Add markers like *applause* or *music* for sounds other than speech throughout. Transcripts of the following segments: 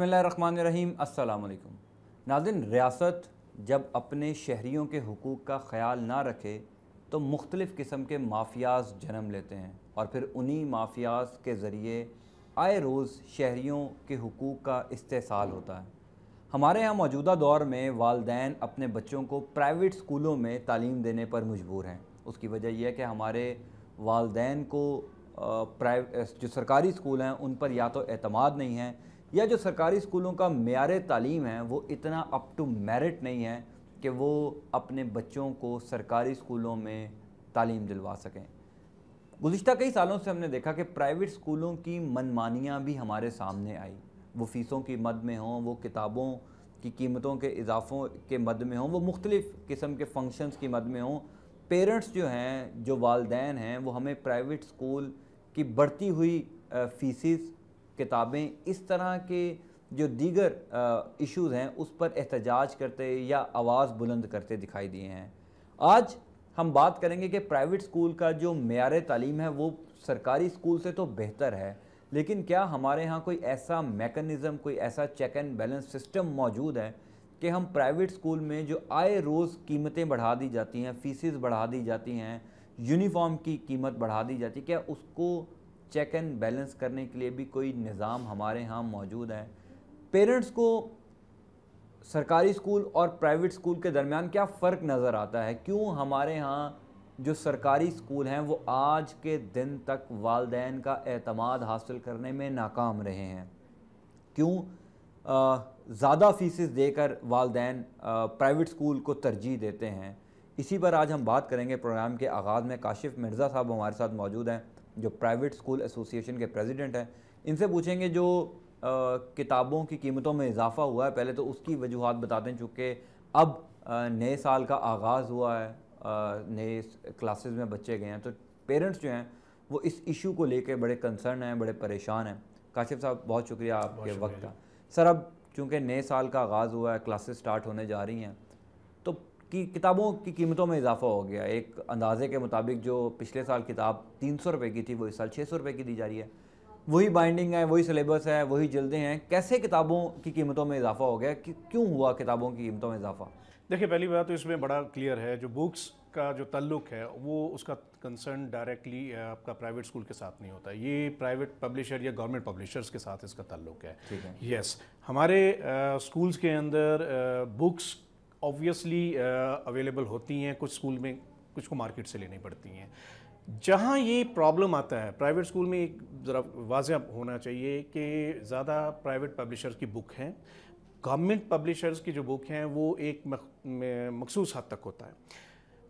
बसमीम अल्लाम नाजिन रियासत जब अपने शहरीों के हकूक़ का ख्याल ना रखे तो मुख्तलिफ़ किस्म के माफियाज जन्म लेते हैं और फिर उन्हीं माफियाज के ज़रिए आए रोज़ शहरीों के हकूक़ का इस्तेसाल होता है हमारे यहाँ मौजूदा दौर में वालदेन अपने बच्चों को प्राइवेट स्कूलों में तालीम देने पर मजबूर हैं उसकी वजह यह है कि हमारे वालदेन को जो सरकारी स्कूल हैं उन पर या तो अतमाद नहीं है या जो सरकारी स्कूलों का मैार तालीम है वो इतना अप टू मेरिट नहीं है कि वो अपने बच्चों को सरकारी स्कूलों में तालीम दिलवा सकें गुज्त कई सालों से हमने देखा कि प्राइवेट स्कूलों की मनमानियाँ भी हमारे सामने आई वो फ़ीसों की मद में हों वो किताबों की कीमतों के इजाफ़ों के मद में हों वो मुख्तलिफ़ किस्म के फंक्शंस की मद में हों पेरेंट्स जो हैं जो वालदे हैं वो हमें प्राइवेट स्कूल की बढ़ती हुई फ़ीसिस किताबें इस तरह के जो दीगर इश्यूज़ हैं उस पर एहतजाज करते या आवाज़ बुलंद करते दिखाई दिए हैं आज हम बात करेंगे कि प्राइवेट स्कूल का जो मैार तालीम है वो सरकारी स्कूल से तो बेहतर है लेकिन क्या हमारे यहाँ कोई ऐसा मेकनिज़म कोई ऐसा चेक एंड बैलेंस सिस्टम मौजूद है कि हम प्राइवेट स्कूल में जो आए रोज़ कीमतें बढ़ा दी जाती हैं फीसिस बढ़ा दी जाती हैं यूनिफॉर्म की कीमत बढ़ा दी जाती है क्या उसको चेक एंड बैलेंस करने के लिए भी कोई निज़ाम हमारे यहाँ मौजूद है पेरेंट्स को सरकारी स्कूल और प्राइवेट स्कूल के दरमियान क्या फ़र्क नज़र आता है क्यों हमारे यहाँ जो सरकारी स्कूल हैं वो आज के दिन तक वालदेन का अतमाद हासिल करने में नाकाम रहे हैं क्यों ज़्यादा फीसिस देकर वालदेन प्राइवेट स्कूल को तरजीह देते हैं इसी पर आज हम बात करेंगे प्रोग्राम के आगाज़ में काशिफ मिर्ज़ा साहब हमारे साथ मौजूद हैं जो प्राइवेट स्कूल एसोसिएशन के प्रेसिडेंट हैं इनसे पूछेंगे जो आ, किताबों की कीमतों में इजाफा हुआ है पहले तो उसकी वजूहत बताते हैं चूँकि अब नए साल का आगाज़ हुआ है नए क्लासेस में बच्चे गए हैं तो पेरेंट्स जो हैं वो इस इशू को लेकर बड़े कंसर्न हैं बड़े परेशान हैं काशिफ साहब बहुत शुक्रिया आपके वक्त का सर अब चूँकि नए साल का आगाज़ हुआ है क्लासेस स्टार्ट होने जा रही हैं की किताबों की कीमतों में इजाफा हो गया एक अंदाजे के मुताबिक जो पिछले साल किताब तीन सौ रुपये की थी वो इस साल छः सौ रुपये की दी जा रही है वही बाइंडिंग है वही सिलेबस है वही जल्दें हैं कैसे किताबों की कीमतों में इजाफा हो गया क्यों हुआ किताबों की कीमतों में इजाफा देखिए पहली बात तो इसमें बड़ा क्लियर है जो बुक्स का जो तल्लुक है वो उसका कंसर्न डायरेक्टली आपका प्राइवेट स्कूल के साथ नहीं होता ये प्राइवेट पब्लिशर या गवर्नमेंट पब्लिशर्स के साथ इसका तल्लुक है यस yes, हमारे स्कूल्स के अंदर बुक्स ऑब्वियसली अवेलेबल uh, होती हैं कुछ स्कूल में कुछ को मार्केट से लेनी पड़ती हैं जहाँ ये प्रॉब्लम आता है प्राइवेट स्कूल में एक ज़रा वाजह होना चाहिए कि ज़्यादा प्राइवेट पब्लिशर्स की बुक हैं गवर्नमेंट पब्लिशर्स की जो बुक हैं वो एक मखसूस हद तक होता है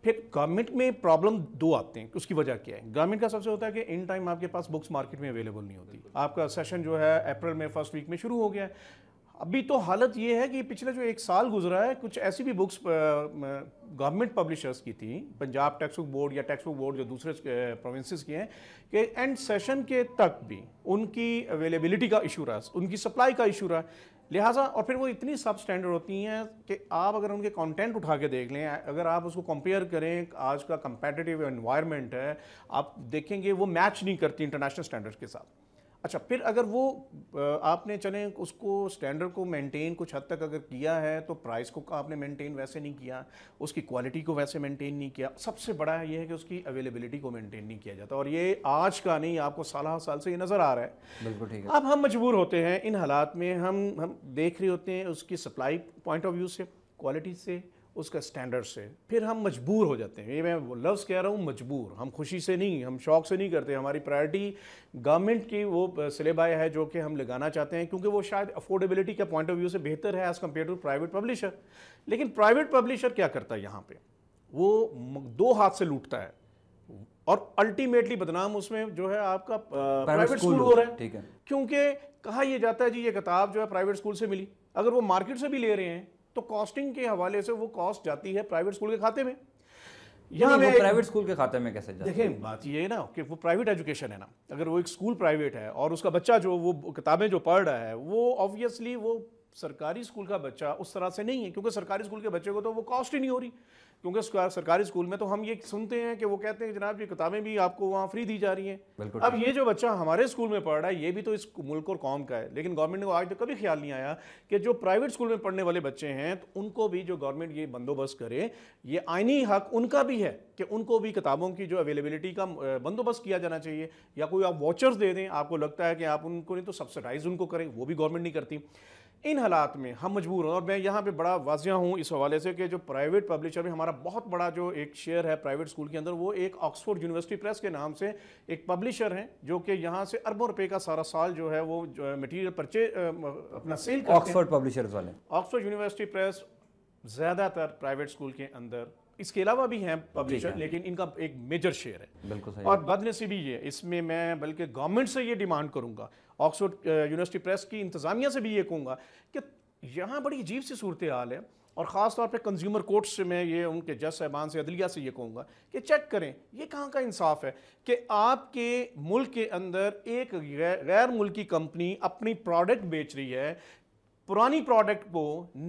फिर गवर्नमेंट में प्रॉब्लम दो आते हैं उसकी वजह क्या है गवर्नमेंट का सबसे होता है कि इन टाइम आपके पास बुक्स मार्केट में अवेलेबल नहीं होती आपका सेशन जो है अप्रैल में फर्स्ट वीक में शुरू हो गया है अभी तो हालत ये है कि पिछले जो एक साल गुजरा है कुछ ऐसी भी बुक्स गवर्नमेंट पब्लिशर्स की थी पंजाब टैक्स बुक बोर्ड या टेक्स बुक बोर्ड जो दूसरे प्रोविंसेस के हैं कि एंड सेशन के तक भी उनकी अवेलेबिलिटी का इशू रहा उनकी सप्लाई का इशू रहा लिहाजा और फिर वो इतनी सब स्टैंडर्ड होती हैं कि आप अगर उनके कंटेंट उठा के देख लें अगर आप उसको कंपेयर करें आज का कंपेटिटिव एनवायरनमेंट है आप देखेंगे वो मैच नहीं करती इंटरनेशनल स्टैंडर्ड के साथ अच्छा फिर अगर वो आपने चले उसको स्टैंडर्ड को मेंटेन कुछ हद तक अगर किया है तो प्राइस को आपने मेंटेन वैसे नहीं किया उसकी क्वालिटी को वैसे मेंटेन नहीं किया सबसे बड़ा है ये है कि उसकी अवेलेबिलिटी को मेंटेन नहीं किया जाता और ये आज का नहीं आपको साल साल से ये नज़र आ रहा है बिल्कुल ठीक है अब हम मजबूर होते हैं इन हालात में हम हम देख रहे होते हैं उसकी सप्लाई पॉइंट ऑफ व्यू से क्वालिटी से उसका स्टैंडर्ड से फिर हम मजबूर हो जाते हैं ये मैं लफ्ज़ कह रहा हूँ मजबूर हम खुशी से नहीं हम शौक से नहीं करते हमारी प्रायोरिटी गवर्नमेंट की वो सिलेबाई है जो कि हम लगाना चाहते हैं क्योंकि वो शायद अफोर्डेबिलिटी के पॉइंट ऑफ व्यू से बेहतर है as compare to private publisher लेकिन प्राइवेट पब्लिशर क्या करता है यहाँ पर वो दो हाथ से लूटता है और अल्टीमेटली बदनाम उसमें जो है आपका प्राइवेट स्कूल हो रहा है ठीक है क्योंकि कहा यह जाता है जी ये किताब जो है प्राइवेट स्कूल से मिली अगर वो मार्केट से भी ले रहे हैं तो कॉस्टिंग के हवाले से वो कॉस्ट जाती है प्राइवेट स्कूल के खाते में यहाँ पे प्राइवेट स्कूल के खाते में कैसे जाते देखें बात ये है ना कि वो प्राइवेट एजुकेशन है ना अगर वो एक स्कूल प्राइवेट है और उसका बच्चा जो वो किताबें जो पढ़ रहा है वो ऑब्वियसली वो सरकारी स्कूल का बच्चा उस तरह से नहीं है क्योंकि सरकारी स्कूल के बच्चे को तो वो कॉस्ट ही नहीं हो रही क्योंकि सरकारी स्कूल में तो हम ये सुनते हैं कि वो कहते हैं जनाब ये किताबें भी आपको वहाँ फ्री दी जा रही हैं अब ये जो बच्चा हमारे स्कूल में पढ़ रहा है ये भी तो इस मुल्क और कौम का है लेकिन गवर्नमेंट को आज तक कभी ख्याल नहीं आया कि जो प्राइवेट स्कूल में पढ़ने वाले बच्चे हैं तो उनको भी जो गवर्नमेंट ये बंदोबस्त करे ये आइनी हक उनका भी है कि उनको भी किताबों की जो अवेलेबिलिटी का बंदोबस्त किया जाना चाहिए या कोई आप वॉचर्स दे दें आपको लगता है कि आप उनको नहीं तो सब्सिडाइज उनको करें वो भी गवर्नमेंट नहीं करती इन हालात में हम मजबूर हैं और मैं यहाँ पे बड़ा वाजिया हूँ इस हवाले से कि जो प्राइवेट पब्लिशर में हमारा बहुत बड़ा जो एक शेयर है प्राइवेट स्कूल के अंदर वो एक ऑक्सफोर्ड यूनिवर्सिटी प्रेस के नाम से एक पब्लिशर हैं जो कि यहाँ से अरबों रुपए का सारा साल जो है वो मटीरियल परचे अपना सेल ऑक्सफोर्ड पब्लिशर्स वाले ऑक्सफोर्ड यूनिवर्सिटी प्रेस ज़्यादातर प्राइवेट स्कूल के अंदर इसके अलावा भी हैं पब्लिशर लेकिन इनका एक मेजर शेयर है बिल्कुल सही और बदनसीबी ये इसमें मैं बल्कि गवर्नमेंट से ये डिमांड करूँगा ऑक्सफोर्ड यूनिवर्सिटी प्रेस की इंतज़ामिया से भी ये कहूँगा कि यहाँ बड़ी अजीब सी सूरत हाल है और ख़ास तौर पे कंज्यूमर कोर्ट से मैं ये उनके जज साहबान से अदलिया से ये कहूँगा कि चेक करें ये कहाँ का इंसाफ है कि आपके मुल्क के अंदर एक गैर मुल्की कंपनी अपनी प्रोडक्ट बेच रही है पुरानी प्रोडक्ट को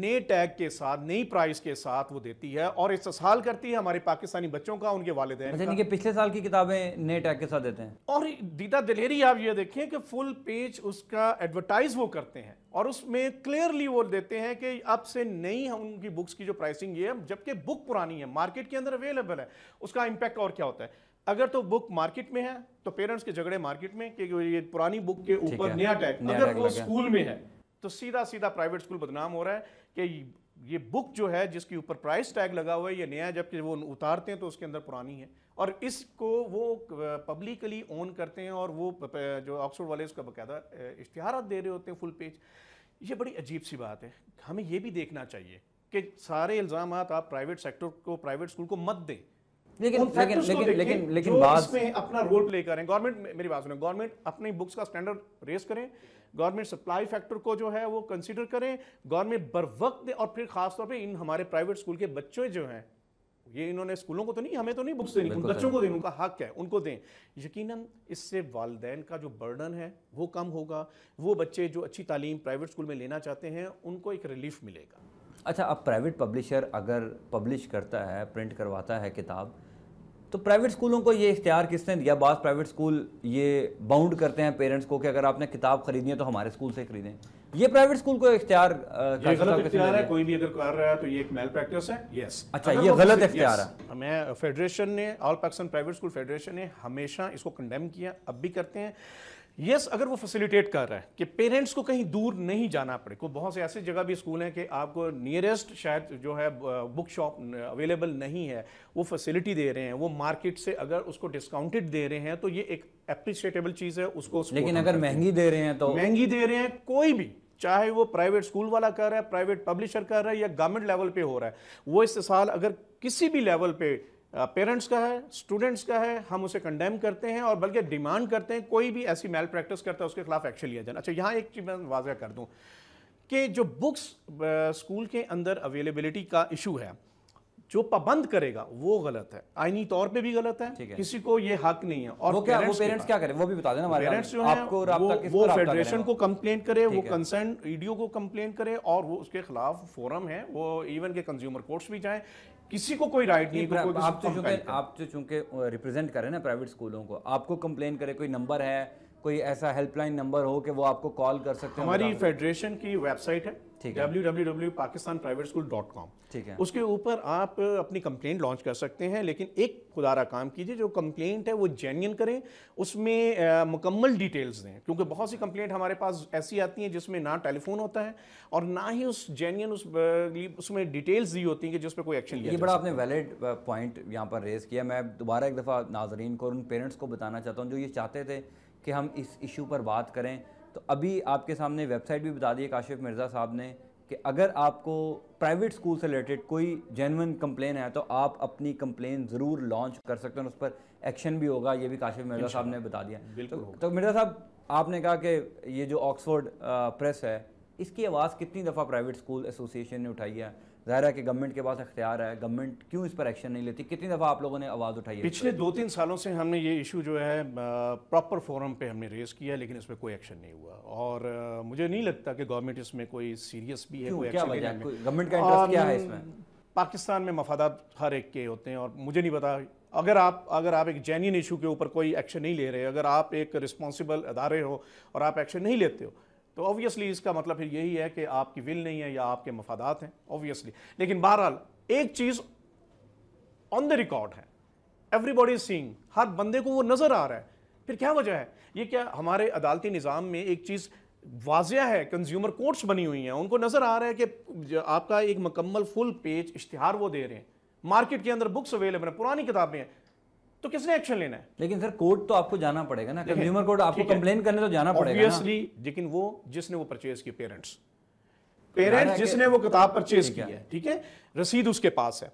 नए टैग के साथ नई प्राइस के साथ वो देती है और इस्तेसाल करती है हमारे पाकिस्तानी बच्चों का उनके वाले यानी कि पिछले साल की किताबें नए टैग के साथ देते हैं और दीदा दिलेरी आप ये देखें कि फुल पेज उसका एडवर्टाइज वो करते हैं और उसमें क्लियरली वो देते हैं कि अब से नई उनकी बुक्स की जो प्राइसिंग ये है जबकि बुक पुरानी है मार्केट के अंदर अवेलेबल है उसका इम्पैक्ट और क्या होता है अगर तो बुक मार्केट में है तो पेरेंट्स के झगड़े मार्केट में कि ये पुरानी बुक के ऊपर नया टैग अगर वो स्कूल में है तो सीधा सीधा प्राइवेट स्कूल बदनाम हो रहा है कि ये बुक जो है जिसके ऊपर प्राइस टैग लगा हुआ है ये नया जबकि वो उतारते हैं तो उसके अंदर पुरानी है और इसको वो पब्लिकली ओन करते हैं और वो जो ऑक्सफोर्ड वाले उसका बाकायदा इश्तहार दे रहे होते हैं फुल पेज ये बड़ी अजीब सी बात है हमें ये भी देखना चाहिए कि सारे इल्ज़ाम आप प्राइवेट सेक्टर को प्राइवेट स्कूल को मत दें लेकिन लेकिन लेकिन अपना रोल प्ले करें गवर्नमेंट मेरी बात सुने गवर्नमेंट अपनी बुक्स का स्टैंडर्ड रेस करें गवर्नमेंट सप्लाई फैक्टर को जो है वो कंसीडर करें गवर्नमेंट बर वक्त और फिर खासतौर पे इन हमारे प्राइवेट स्कूल के बच्चे जो हैं ये इन्होंने स्कूलों को तो नहीं हमें तो नहीं बुक्स देनी उन बच्चों को दें उनका हक है उनको दें यकीनन इससे वालदेन का जो बर्डन है वो कम होगा वो बच्चे जो अच्छी तालीम प्राइवेट स्कूल में लेना चाहते हैं उनको एक रिलीफ मिलेगा अच्छा अब प्राइवेट पब्लिशर अगर पब्लिश करता है प्रिंट करवाता है किताब तो प्राइवेट स्कूलों को ये इख्तियार किसने दिया बाद प्राइवेट स्कूल ये बाउंड करते हैं पेरेंट्स को कि अगर आपने किताब खरीदनी है तो हमारे स्कूल से खरीदें ये प्राइवेट स्कूल को इख्तियार कोई भी अगर कर रहा है तो ये एक मेल प्रैक्टिस है यस अच्छा ये गलत इख्तियार है हमें फेडरेशन ने all Pakistan private school federation ने हमेशा इसको कंडेम किया अब भी करते हैं यस yes, अगर वो फैसिलिटेट कर रहा है कि पेरेंट्स को कहीं दूर नहीं जाना पड़े को बहुत से ऐसे जगह भी स्कूल हैं कि आपको नियरेस्ट शायद जो है बुक शॉप अवेलेबल नहीं है वो फैसिलिटी दे रहे हैं वो मार्केट से अगर उसको डिस्काउंटेड दे रहे हैं तो ये एक अप्रिशिएटेबल चीज़ है उसको लेकिन अगर महंगी दे रहे हैं तो महंगी दे रहे हैं कोई भी चाहे वो प्राइवेट स्कूल वाला कर रहा है प्राइवेट पब्लिशर कर रहा है या गवर्नमेंट लेवल पे हो रहा है वो इस साल अगर किसी भी लेवल पे पेरेंट्स का है स्टूडेंट्स का है हम उसे कंडेम करते हैं और बल्कि डिमांड करते हैं कोई भी ऐसी मेल प्रैक्टिस करता है उसके खिलाफ एक्शन लिया जाए अच्छा यहाँ एक चीज़ मैं वाजह कर दूँ कि जो बुक्स स्कूल के अंदर अवेलेबिलिटी का इशू है जो पाबंद करेगा वो गलत है आईनी तौर पे भी गलत है, है। किसी को ये हक नहीं है और वो क्या वो पेरेंट्स क्या करें वो भी बता देना पेरेंट्स जो है आपको वो, वो फेडरेशन को कंप्लेन करे वो कंसर्न ईडीओ को कंप्लेन करे और वो उसके खिलाफ फोरम है वो इवन के कंज्यूमर कोर्ट्स भी जाए किसी को कोई राइट नहीं, तो आप तो चूंकि आप तो चूंकि रिप्रेजेंट कर रहे हैं ना प्राइवेट स्कूलों को आपको कंप्लेन करे कोई नंबर है कोई ऐसा हेल्पलाइन नंबर हो कि वो आपको कॉल कर सकते हैं हमारी फेडरेशन की वेबसाइट है www.pakistanprivateschool.com ठीक है उसके ऊपर आप अपनी कंप्लेंट लॉन्च कर सकते हैं लेकिन एक खुदारा काम कीजिए जो कंप्लेंट है वो जेन्यन करें उसमें आ, मुकम्मल डिटेल्स दें क्योंकि बहुत सी कंप्लेंट हमारे पास ऐसी आती हैं जिसमें ना टेलीफोन होता है और ना ही उस जेन्यन उस उसमें डिटेल्स दी होती हैं कि जिस पर कोई एक्शन लिया ये बड़ा आपने वैलिड पॉइंट यहाँ पर रेज किया मैं दोबारा एक दफ़ा नाजरीन को उन पेरेंट्स को बताना चाहता हूँ जो ये चाहते थे कि हम इस इशू पर बात करें तो अभी आपके सामने वेबसाइट भी बता दी है काशिफ मिर्ज़ा साहब ने कि अगर आपको प्राइवेट स्कूल से रिलेटेड कोई जेनवन कंप्लेन है तो आप अपनी कंप्लेन ज़रूर लॉन्च कर सकते हैं उस पर एक्शन भी होगा ये भी काशिफ मिर्ज़ा साहब ने बता दिया तो, तो मिर्ज़ा साहब आपने कहा कि ये जो ऑक्सफोर्ड प्रेस है इसकी आवाज़ कितनी दफ़ा प्राइवेट स्कूल एसोसिएशन ने उठाई है जाहिर है कि गवर्नमेंट के पास अख्तियार है गवर्नमेंट क्यों इस पर एक्शन नहीं लेती कितनी दफ़ा आप लोगों ने आवाज़ उठाई है पिछले दो तीन सालों से हमने ये इशू जो है प्रॉपर फोरम पे हमने रेज़ किया लेकिन इस पर कोई एक्शन नहीं हुआ और मुझे नहीं लगता कि गवर्नमेंट इसमें कोई सीरियस भी है कोई क्या वजह गवर्नमेंट का इंटरेस्ट क्या है इसमें पाकिस्तान में मफादात हर एक के होते हैं और मुझे नहीं पता अगर आप अगर आप एक जेन्यन इशू के ऊपर कोई एक्शन नहीं ले रहे अगर आप एक रिस्पॉन्सिबल अदारे हो और आप एक्शन नहीं लेते हो तो ऑब्वियसली इसका मतलब फिर यही है कि आपकी विल नहीं है या आपके मफादात हैं ऑब्वियसली लेकिन बहरहाल एक चीज़ ऑन द रिकॉर्ड है एवरीबॉडी सींग हर बंदे को वो नज़र आ रहा है फिर क्या वजह है ये क्या हमारे अदालती निज़ाम में एक चीज़ वाजिया है कंज्यूमर कोर्ट्स बनी हुई हैं उनको नज़र आ रहा है कि आपका एक मकम्मल फुल पेज इश्तहार वो दे रहे हैं मार्केट के अंदर बुक्स अवेलेबल हैं पुरानी किताबें हैं तो किसने एक्शन लेना है लेकिन सर कोर्ट तो आपको जाना पड़ेगा ना कंज्यूमर कोर्ट आपको कंप्लेन करने तो जाना पड़ेगा ऑब्वियसली लेकिन वो जिसने वो परचेज की पेरेंट्स पेरेंट्स जिसने वो किताब परचेज की है ठीक है रसीद उसके पास है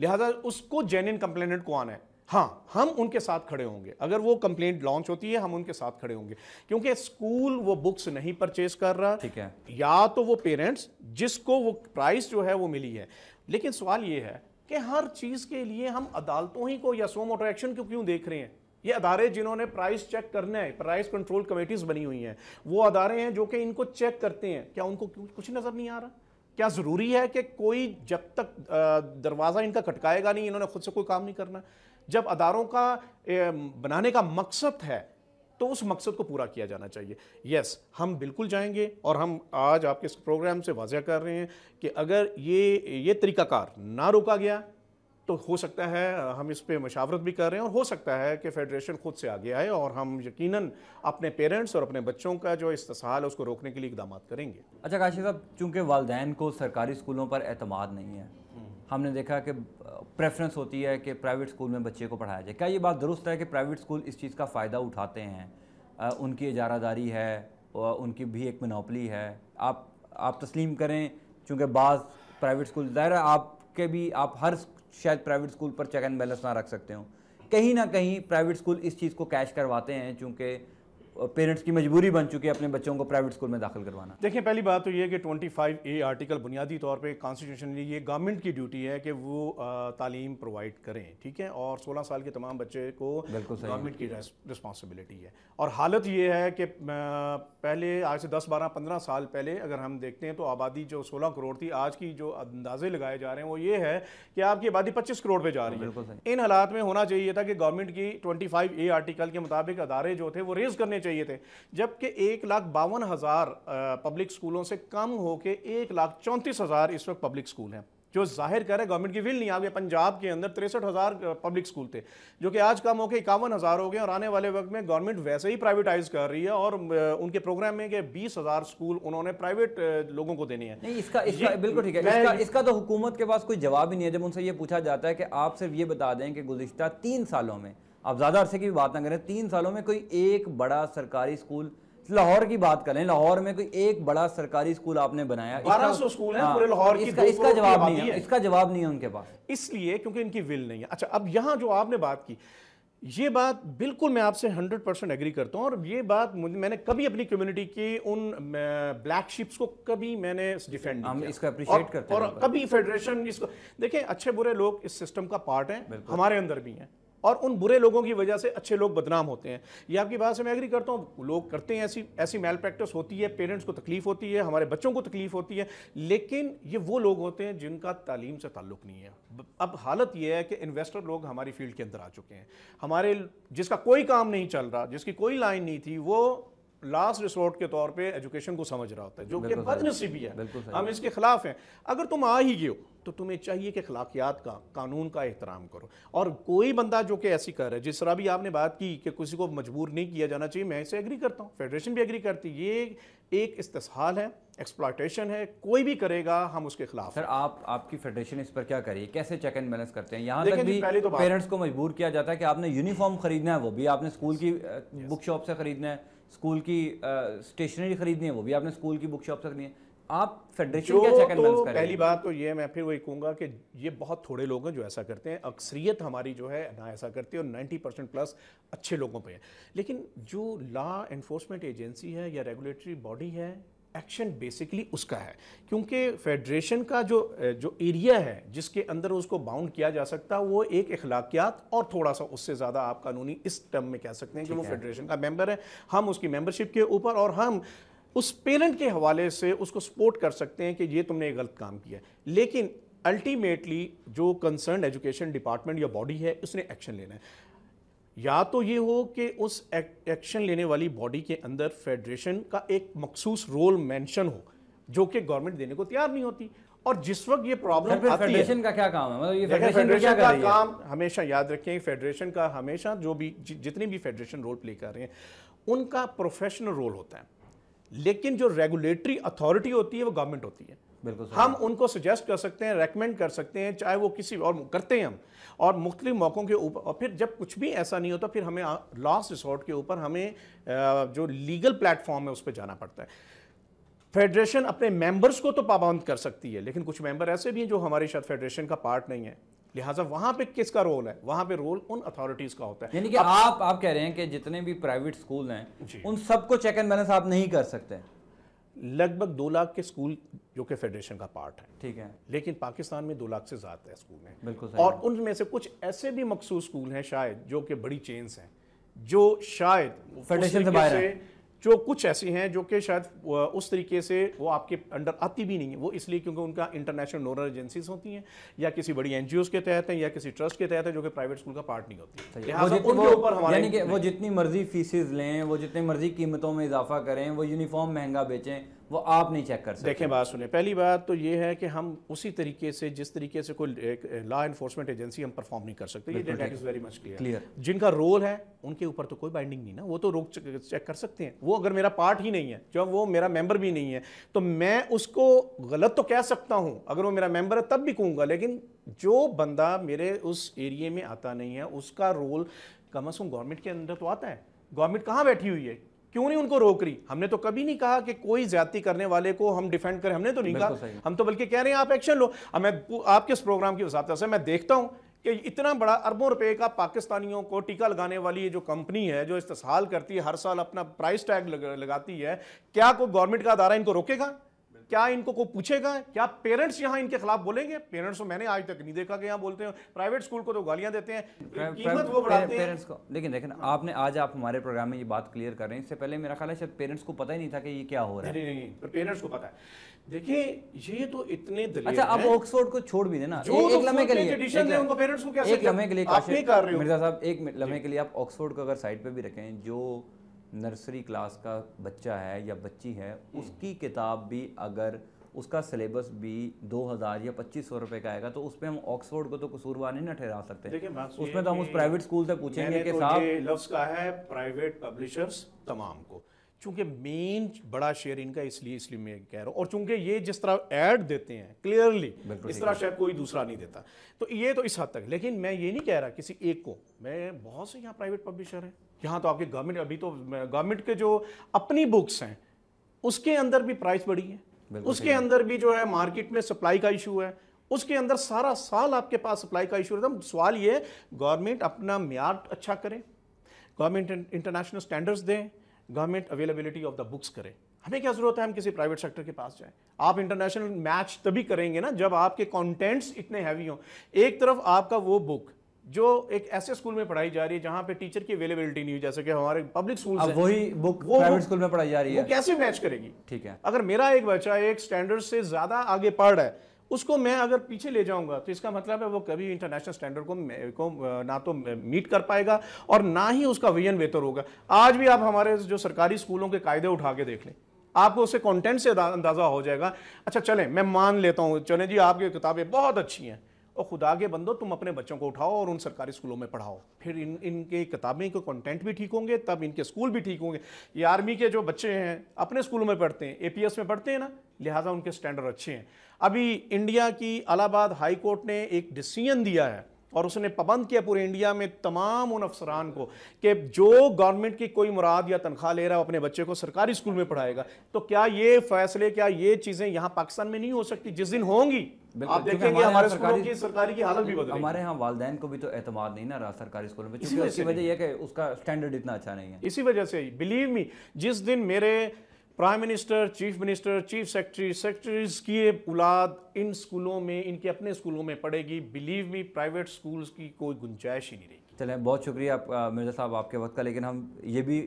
लिहाजा उसको जेन्यन कंप्लेनेंट को आना है हाँ हम उनके साथ खड़े होंगे अगर वो कंप्लेंट लॉन्च होती है हम उनके साथ खड़े होंगे क्योंकि स्कूल वो बुक्स नहीं परचेज कर रहा ठीक है या तो वो पेरेंट्स जिसको वो प्राइस जो है वो मिली है लेकिन सवाल ये है कि हर चीज़ के लिए हम अदालतों ही को या सोम मोटर एक्शन को क्यों देख रहे हैं ये अदारे जिन्होंने प्राइस चेक करने हैं प्राइस कंट्रोल कमेटीज़ बनी हुई हैं वो अदारे हैं जो कि इनको चेक करते हैं क्या उनको कुछ नज़र नहीं आ रहा क्या ज़रूरी है कि कोई जब तक दरवाज़ा इनका खटकाएगा नहीं इन्होंने खुद से कोई काम नहीं करना जब अदारों का बनाने का मकसद है तो उस मकसद को पूरा किया जाना चाहिए यस हम बिल्कुल जाएंगे और हम आज आपके इस प्रोग्राम से वाजिया कर रहे हैं कि अगर ये ये तरीकाकार ना रोका गया तो हो सकता है हम इस पर मशावरत भी कर रहे हैं और हो सकता है कि फेडरेशन खुद से आगे आए और हम यकीनन अपने पेरेंट्स और अपने बच्चों का जो इस्ताल है उसको रोकने के लिए इकदाम करेंगे अच्छा काशी साहब चूँकि वालदेन को सरकारी स्कूलों पर अतमाद नहीं है हमने देखा कि प्रेफरेंस होती है कि प्राइवेट स्कूल में बच्चे को पढ़ाया जाए क्या ये बात दुरुस्त है कि प्राइवेट स्कूल इस चीज़ का फ़ायदा उठाते हैं उनकी इजारादारी है उनकी भी एक मनोपली है आप आप तस्लीम करें चूँकि बाज़ प्राइवेट स्कूल ज़ाहिर आपके भी आप हर शायद प्राइवेट स्कूल पर चेक एंड बैलेंस ना रख सकते हो कहीं ना कहीं प्राइवेट स्कूल इस चीज़ को कैश करवाते हैं चूँकि पेरेंट्स की मजबूरी बन चुकी है अपने बच्चों को प्राइवेट स्कूल में दाखिल करवाना देखिए पहली बात तो ये कि 25 ए आर्टिकल बुनियादी तौर पे कॉन्स्टिट्यूशनली ये गवर्नमेंट की ड्यूटी है कि वो तालीम प्रोवाइड करें ठीक है और 16 साल के तमाम बच्चे को गवर्नमेंट की रिस्पॉन्सिबिलिटी है और हालत ये है कि पहले आज से दस बारह पंद्रह साल पहले अगर हम देखते हैं तो आबादी जो सोलह करोड़ थी आज की जो अंदाजे लगाए जा रहे हैं वो ये है कि आपकी आबादी पच्चीस करोड़ पर जा रही है इन हालात में होना चाहिए था कि गवर्नमेंट की ट्वेंटी ए आर्टिकल के मुताबिक अदारे जो थे वो रेज करने चाहिए थे जबकि एक लाख बावन हज़ार पब्लिक स्कूलों से कम होकर एक लाख चौंतीस हज़ार इस वक्त पब्लिक स्कूल हैं जो जाहिर करे गवर्नमेंट की विल नहीं आ गई पंजाब के अंदर तिरसठ हज़ार पब्लिक स्कूल थे जो कि आज कम होकर इक्यावन हज़ार हो गए और आने वाले वक्त में गवर्नमेंट वैसे ही प्राइवेटाइज कर रही है और उनके प्रोग्राम में के बीस हज़ार स्कूल उन्होंने प्राइवेट लोगों को देने हैं नहीं इसका इसका बिल्कुल ठीक है इसका, इसका तो हुकूमत के पास कोई जवाब ही नहीं है जब उनसे ये पूछा जाता है कि आप सिर्फ ये बता दें कि गुजशत तीन सालों में आप ज़्यादा अरसे की भी बात ना करें तीन सालों में कोई एक बड़ा सरकारी स्कूल लाहौर की बात करें लाहौर में कोई एक बड़ा सरकारी स्कूल आपने बनाया बारह सौ स्कूल हैं पूरे हाँ, लाहौर की इसका, इसका जवाब नहीं है।, इसका जवाब नहीं है उनके पास इसलिए क्योंकि इनकी विल नहीं है अच्छा अब यहाँ जो आपने बात की ये बात बिल्कुल मैं आपसे 100 परसेंट एग्री करता हूँ और ये बात मैंने कभी अपनी कम्युनिटी की उन ब्लैक शिप्स को कभी मैंने डिफेंड हम इसका अप्रिशिएट करते हैं और कभी फेडरेशन इसको देखें अच्छे बुरे लोग इस सिस्टम का पार्ट हैं हमारे अंदर भी हैं और उन बुरे लोगों की वजह से अच्छे लोग बदनाम होते हैं ये आपकी बात से मैं एग्री करता हूँ लोग करते हैं ऐसी ऐसी मेल प्रैक्टिस होती है पेरेंट्स को तकलीफ होती है हमारे बच्चों को तकलीफ होती है लेकिन ये वो लोग होते हैं जिनका तालीम से ताल्लुक नहीं है अब हालत यह है कि इन्वेस्टर लोग हमारी फील्ड के अंदर आ चुके हैं हमारे जिसका कोई काम नहीं चल रहा जिसकी कोई लाइन नहीं थी वो लास्ट रिसोर्ट के तौर पे एजुकेशन को समझ रहा होता है जो कि बदनसीबी है हम इसके खिलाफ हैं अगर तुम आ ही गए हो तो तुम्हें चाहिए कि अखलाकियात का कानून का एहतराम करो और कोई बंदा जो कि ऐसी कर रहा है जिस तरह भी आपने बात की कि किसी को मजबूर नहीं किया जाना चाहिए मैं इसे एग्री करता हूँ फेडरेशन भी एग्री करती ये एक इस्तेसाल है एक्सप्लाटेशन है कोई भी करेगा हम उसके खिलाफ सर आप आपकी फेडरेशन इस पर क्या करिए कैसे चेक एंड बैलेंस करते हैं यहाँ तक भी पहले तो पेरेंट्स को मजबूर किया जाता है कि आपने यूनिफॉर्म खरीदना है वो भी आपने स्कूल की बुक शॉप uh, से खरीदना है स्कूल की स्टेशनरी uh, खरीदनी है वो भी आपने स्कूल की बुक शॉप से खरीदनी है आप फेडरेशन क्या चेक एंड बैलेंस करें पहली बात तो ये मैं फिर वही कहूंगा कि ये बहुत थोड़े लोग हैं जो ऐसा करते हैं अक्सरियत हमारी जो है ना ऐसा करती है और 90 परसेंट प्लस अच्छे लोगों पे है लेकिन जो लॉ एनफोर्समेंट एजेंसी है या रेगुलेटरी बॉडी है एक्शन बेसिकली उसका है क्योंकि फेडरेशन का जो जो एरिया है जिसके अंदर उसको बाउंड किया जा सकता है वो एक अखलाकियात और थोड़ा सा उससे ज़्यादा आप कानूनी इस टर्म में कह सकते हैं कि वो फेडरेशन का मेंबर है हम उसकी मेंबरशिप के ऊपर और हम उस पेरेंट के हवाले से उसको सपोर्ट कर सकते हैं कि ये तुमने एक गलत काम किया लेकिन अल्टीमेटली जो कंसर्न एजुकेशन डिपार्टमेंट या बॉडी है उसने एक्शन लेना है या तो ये हो कि उस एक्शन लेने वाली बॉडी के अंदर फेडरेशन का एक मखसूस रोल मेंशन हो जो कि गवर्नमेंट देने को तैयार नहीं होती और जिस वक्त ये प्रॉब्लम आती है का क्या काम है मतलब ये फेडरेशन, फेडरेशन का, का काम हमेशा याद रखें फेडरेशन का हमेशा जो भी जितने भी फेडरेशन रोल प्ले कर रहे हैं उनका प्रोफेशनल रोल होता है लेकिन जो रेगुलेटरी अथॉरिटी होती है वो गवर्नमेंट होती है बिल्कुल हम उनको सजेस्ट कर सकते हैं रेकमेंड कर सकते हैं चाहे वो किसी और करते हैं हम और मुख्तु मौक़ों के ऊपर और फिर जब कुछ भी ऐसा नहीं होता फिर हमें लॉस रिसोर्ट के ऊपर हमें जो लीगल प्लेटफॉर्म है उस पर जाना पड़ता है फेडरेशन अपने मेंबर्स को तो पाबंद कर सकती है लेकिन कुछ मेंबर ऐसे भी हैं जो हमारे शायद फेडरेशन का पार्ट नहीं है लिहाजा वहां पे किसका रोल है वहां पे रोल उन अथॉरिटीज का होता है यानी कि अब... आप आप कह रहे हैं कि जितने भी प्राइवेट स्कूल हैं उन सबको चेक एंड बैलेंस आप नहीं कर सकते लगभग दो लाख के स्कूल जो कि फेडरेशन का पार्ट है ठीक है लेकिन पाकिस्तान में दो लाख से ज़्यादा है स्कूल हैं बिल्कुल और उनमें से कुछ ऐसे भी मखसूस स्कूल हैं शायद जो कि बड़ी चेन्स हैं जो शायद फेडरेशन से बाहर है जो कुछ ऐसी हैं जो कि शायद उस तरीके से वो आपके अंडर आती भी नहीं है वो इसलिए क्योंकि उनका इंटरनेशनल नोडल एजेंसीज होती हैं या किसी बड़ी एन के तहत है या किसी ट्रस्ट के तहत है जो कि प्राइवेट स्कूल का पार्ट नहीं होती है कि वो जितनी मर्जी फीसिस लें वो जितनी मर्जी कीमतों में इजाफा करें वो यूनिफॉर्म महंगा बेचें वो आप नहीं चेक कर सकते देखें बात सुने पहली बात तो ये है कि हम उसी तरीके से जिस तरीके से कोई लॉ इन्फोर्समेंट एजेंसी हम परफॉर्म नहीं कर सकते ये data is very much clear जिनका रोल है उनके ऊपर तो कोई बाइंडिंग नहीं ना वो तो रोक चेक कर सकते हैं वो अगर मेरा पार्ट ही नहीं है जो वो मेरा मेंबर भी नहीं है तो मैं उसको गलत तो कह सकता हूँ अगर वो मेरा मेंबर है तब भी कहूँगा लेकिन जो बंदा मेरे उस एरिए में आता नहीं है उसका रोल कम अज़ कम गवर्नमेंट के अंदर तो आता है गवर्नमेंट कहाँ बैठी हुई है क्यों नहीं उनको रोक रही हमने तो कभी नहीं कहा कि कोई ज्यादा करने वाले को हम डिफेंड करें हमने तो नहीं कहा हम तो बल्कि कह रहे हैं आप एक्शन लो मैं आपके इस प्रोग्राम की वसात से मैं देखता हूं कि इतना बड़ा अरबों रुपए का पाकिस्तानियों को टीका लगाने वाली ये जो कंपनी है जो इस्तेसाल करती है हर साल अपना प्राइस टैग लगाती है क्या कोई गवर्नमेंट का अदारा इनको रोकेगा क्या इनको को पूछेगा क्या पेरेंट्स यहां इनके खिलाफ बोलेंगे पेरेंट्स को तो मैंने आज तक नहीं देखा कि यहां बोलते हैं प्राइवेट स्कूल को तो गालियां देते हैं कीमत वो बढ़ाते हैं पेरेंट्स को लेकिन देखें आपने आज आप हमारे प्रोग्राम में ये बात क्लियर कर रहे हैं इससे पहले मेरा ख्याल है शायद पेरेंट्स को पता ही नहीं था कि ये क्या हो रहा है नहीं नहीं पेरेंट्स को पता है देखिए ये तो इतने अच्छा अब ऑक्सफोर्ड को छोड़ भी देना जो एक लम्हे के लिए पेरेंट्स को क्या एक लम्हे के लिए मिर्जा साहब एक लम्हे के लिए आप ऑक्सफोर्ड को अगर साइड पे भी रखें जो नर्सरी क्लास का बच्चा है या बच्ची है हम्म। उसकी किताब भी अगर उसका सिलेबस भी 2000 या 2500 रुपए का आएगा तो उसमें हम ऑक्सफोर्ड को तो कसूरवार नहीं ना ठहरा सकते उसमें तो हम उस प्राइवेट स्कूल से पूछेंगे कि तो साहब लफ्ज का है प्राइवेट पब्लिशर्स तमाम को चूँकि मेन बड़ा शेयर इनका इसलिए इसलिए मैं कह रहा हूँ और चूँकि ये जिस तरह ऐड देते हैं क्लियरली इस तरह शायद कोई दूसरा नहीं देता तो ये तो इस हद तक लेकिन मैं ये नहीं कह रहा किसी एक को मैं बहुत से यहाँ प्राइवेट पब्लिशर हैं यहाँ तो आपके गवर्नमेंट अभी तो गवर्नमेंट के जो अपनी बुक्स हैं उसके अंदर भी प्राइस बढ़ी है उसके अंदर भी जो है मार्केट में सप्लाई का इशू है उसके अंदर सारा साल आपके पास सप्लाई का इशू रहता है तो सवाल ये गवर्नमेंट अपना मैार अच्छा करें गवर्नमेंट इंटरनेशनल स्टैंडर्ड्स दें government availability of the books करे हमें क्या ज़रूरत है हम किसी प्राइवेट सेक्टर के पास जाएं आप इंटरनेशनल मैच तभी करेंगे ना जब आपके कंटेंट्स इतने हैवी हों एक तरफ आपका वो बुक जो एक ऐसे स्कूल में पढ़ाई जा रही है जहां पे टीचर की अवेलेबिलिटी नहीं हुई जैसे कि हमारे पब्लिक स्कूल वही बुक वो प्राइवेट स्कूल में पढ़ाई जा रही है कैसे मैच करेगी ठीक है अगर मेरा एक बच्चा एक स्टैंडर्ड से ज़्यादा आगे पढ़ रहा है उसको मैं अगर पीछे ले जाऊंगा तो इसका मतलब है वो कभी इंटरनेशनल स्टैंडर्ड को, को ना तो मीट कर पाएगा और ना ही उसका विजन बेहतर होगा आज भी आप हमारे जो सरकारी स्कूलों के कायदे उठा के देख लें आपको उससे कंटेंट से अंदाजा हो जाएगा अच्छा चलें मैं मान लेता हूँ चलें जी आपकी किताबें बहुत अच्छी हैं और खुदा के बंदो तुम अपने बच्चों को उठाओ और उन सरकारी स्कूलों में पढ़ाओ फिर इन इनके किताबें के कंटेंट भी ठीक होंगे तब इनके स्कूल भी ठीक होंगे ये आर्मी के जो बच्चे हैं अपने स्कूलों में पढ़ते हैं एपीएस में पढ़ते हैं ना लिहाजा उनके स्टैंडर्ड अच्छे हैं अभी इंडिया की अलाहाबाद हाई कोर्ट ने एक डिसीजन दिया है और उसने पाबंद किया पूरे इंडिया में तमाम उन अफसरान को कि जो गवर्नमेंट की कोई मुराद या तनख्वाह ले रहा है अपने बच्चे को सरकारी स्कूल में पढ़ाएगा तो क्या ये फैसले क्या ये चीज़ें यहाँ पाकिस्तान में नहीं हो सकती जिस दिन होंगी आप देखेंगे हमारे सरकारी की सरकारी की हालत भी बदल हमारे यहाँ वाले को भी तो एतमाद नहीं ना रहा सरकारी स्कूल में इसी वजह यह उसका स्टैंडर्ड इतना अच्छा नहीं है इसी वजह से बिलीव मी जिस दिन मेरे prime minister chief minister chief secretary secretaries की औलाद इन स्कूलों में इनके अपने स्कूलों में पढ़ेगी बिलीव मी प्राइवेट स्कूल्स की कोई गुंजाइश ही नहीं रहेगी चलें बहुत शुक्रिया आप मिर्जा साहब आपके वक्त का लेकिन हम ये भी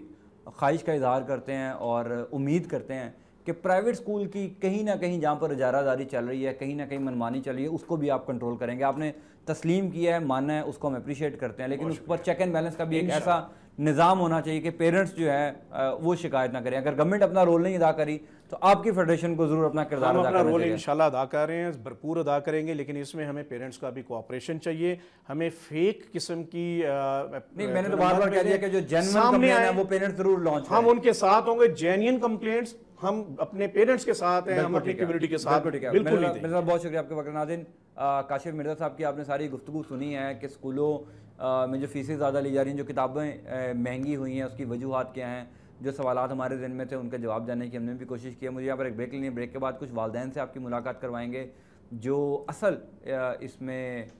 ख्वाहिश का इजहार करते हैं और उम्मीद करते हैं कि प्राइवेट स्कूल की कहीं ना कहीं जहाँ पर इजारादारी चल रही है कहीं ना कहीं मनमानी चल रही है उसको भी आप कंट्रोल करेंगे आपने तस्लीम किया है मानना है उसको हम अप्रिशिएट करते हैं लेकिन उस पर चेक एंड बैलेंस का भी एक ऐसा निज़ाम होना चाहिए कि पेरेंट्स जो है वो शिकायत ना करें अगर गवर्नमेंट अपना रोल नहीं अदा करी तो आपकी फेडरेशन को जरूर अपना किरदार अपना रोल इंशाल्लाह अदा कर रहे हैं भरपूर अदा करेंगे लेकिन इसमें हमें पेरेंट्स का भी कोऑपरेशन चाहिए हमें फेक किस्म की आ, नहीं मैंने तो बार बार कह दिया कि जो जेनवन है वो पेरेंट्स जरूर लॉन्च हम उनके साथ होंगे जेन्यन कंप्लेंट्स हम अपने पेरेंट्स के साथ हैं हम अपनी कम्युनिटी के साथ बिल्कुल बहुत शुक्रिया आपके वक्त नाजिन काशिफ मिर्जा साहब की आपने सारी गुफ्तु सुनी है कि स्कूलों में जो फ़ीसें ज़्यादा ली जा रही हैं जो किताबें महंगी हुई हैं उसकी वजूहत क्या हैं जो सवाल हमारे दिन में थे उनका जवाब जानने की हमने भी कोशिश की है मुझे यहाँ पर एक ब्रेक लेनी है ब्रेक के बाद कुछ वालदेन से आपकी मुलाकात करवाएंगे जो असल इसमें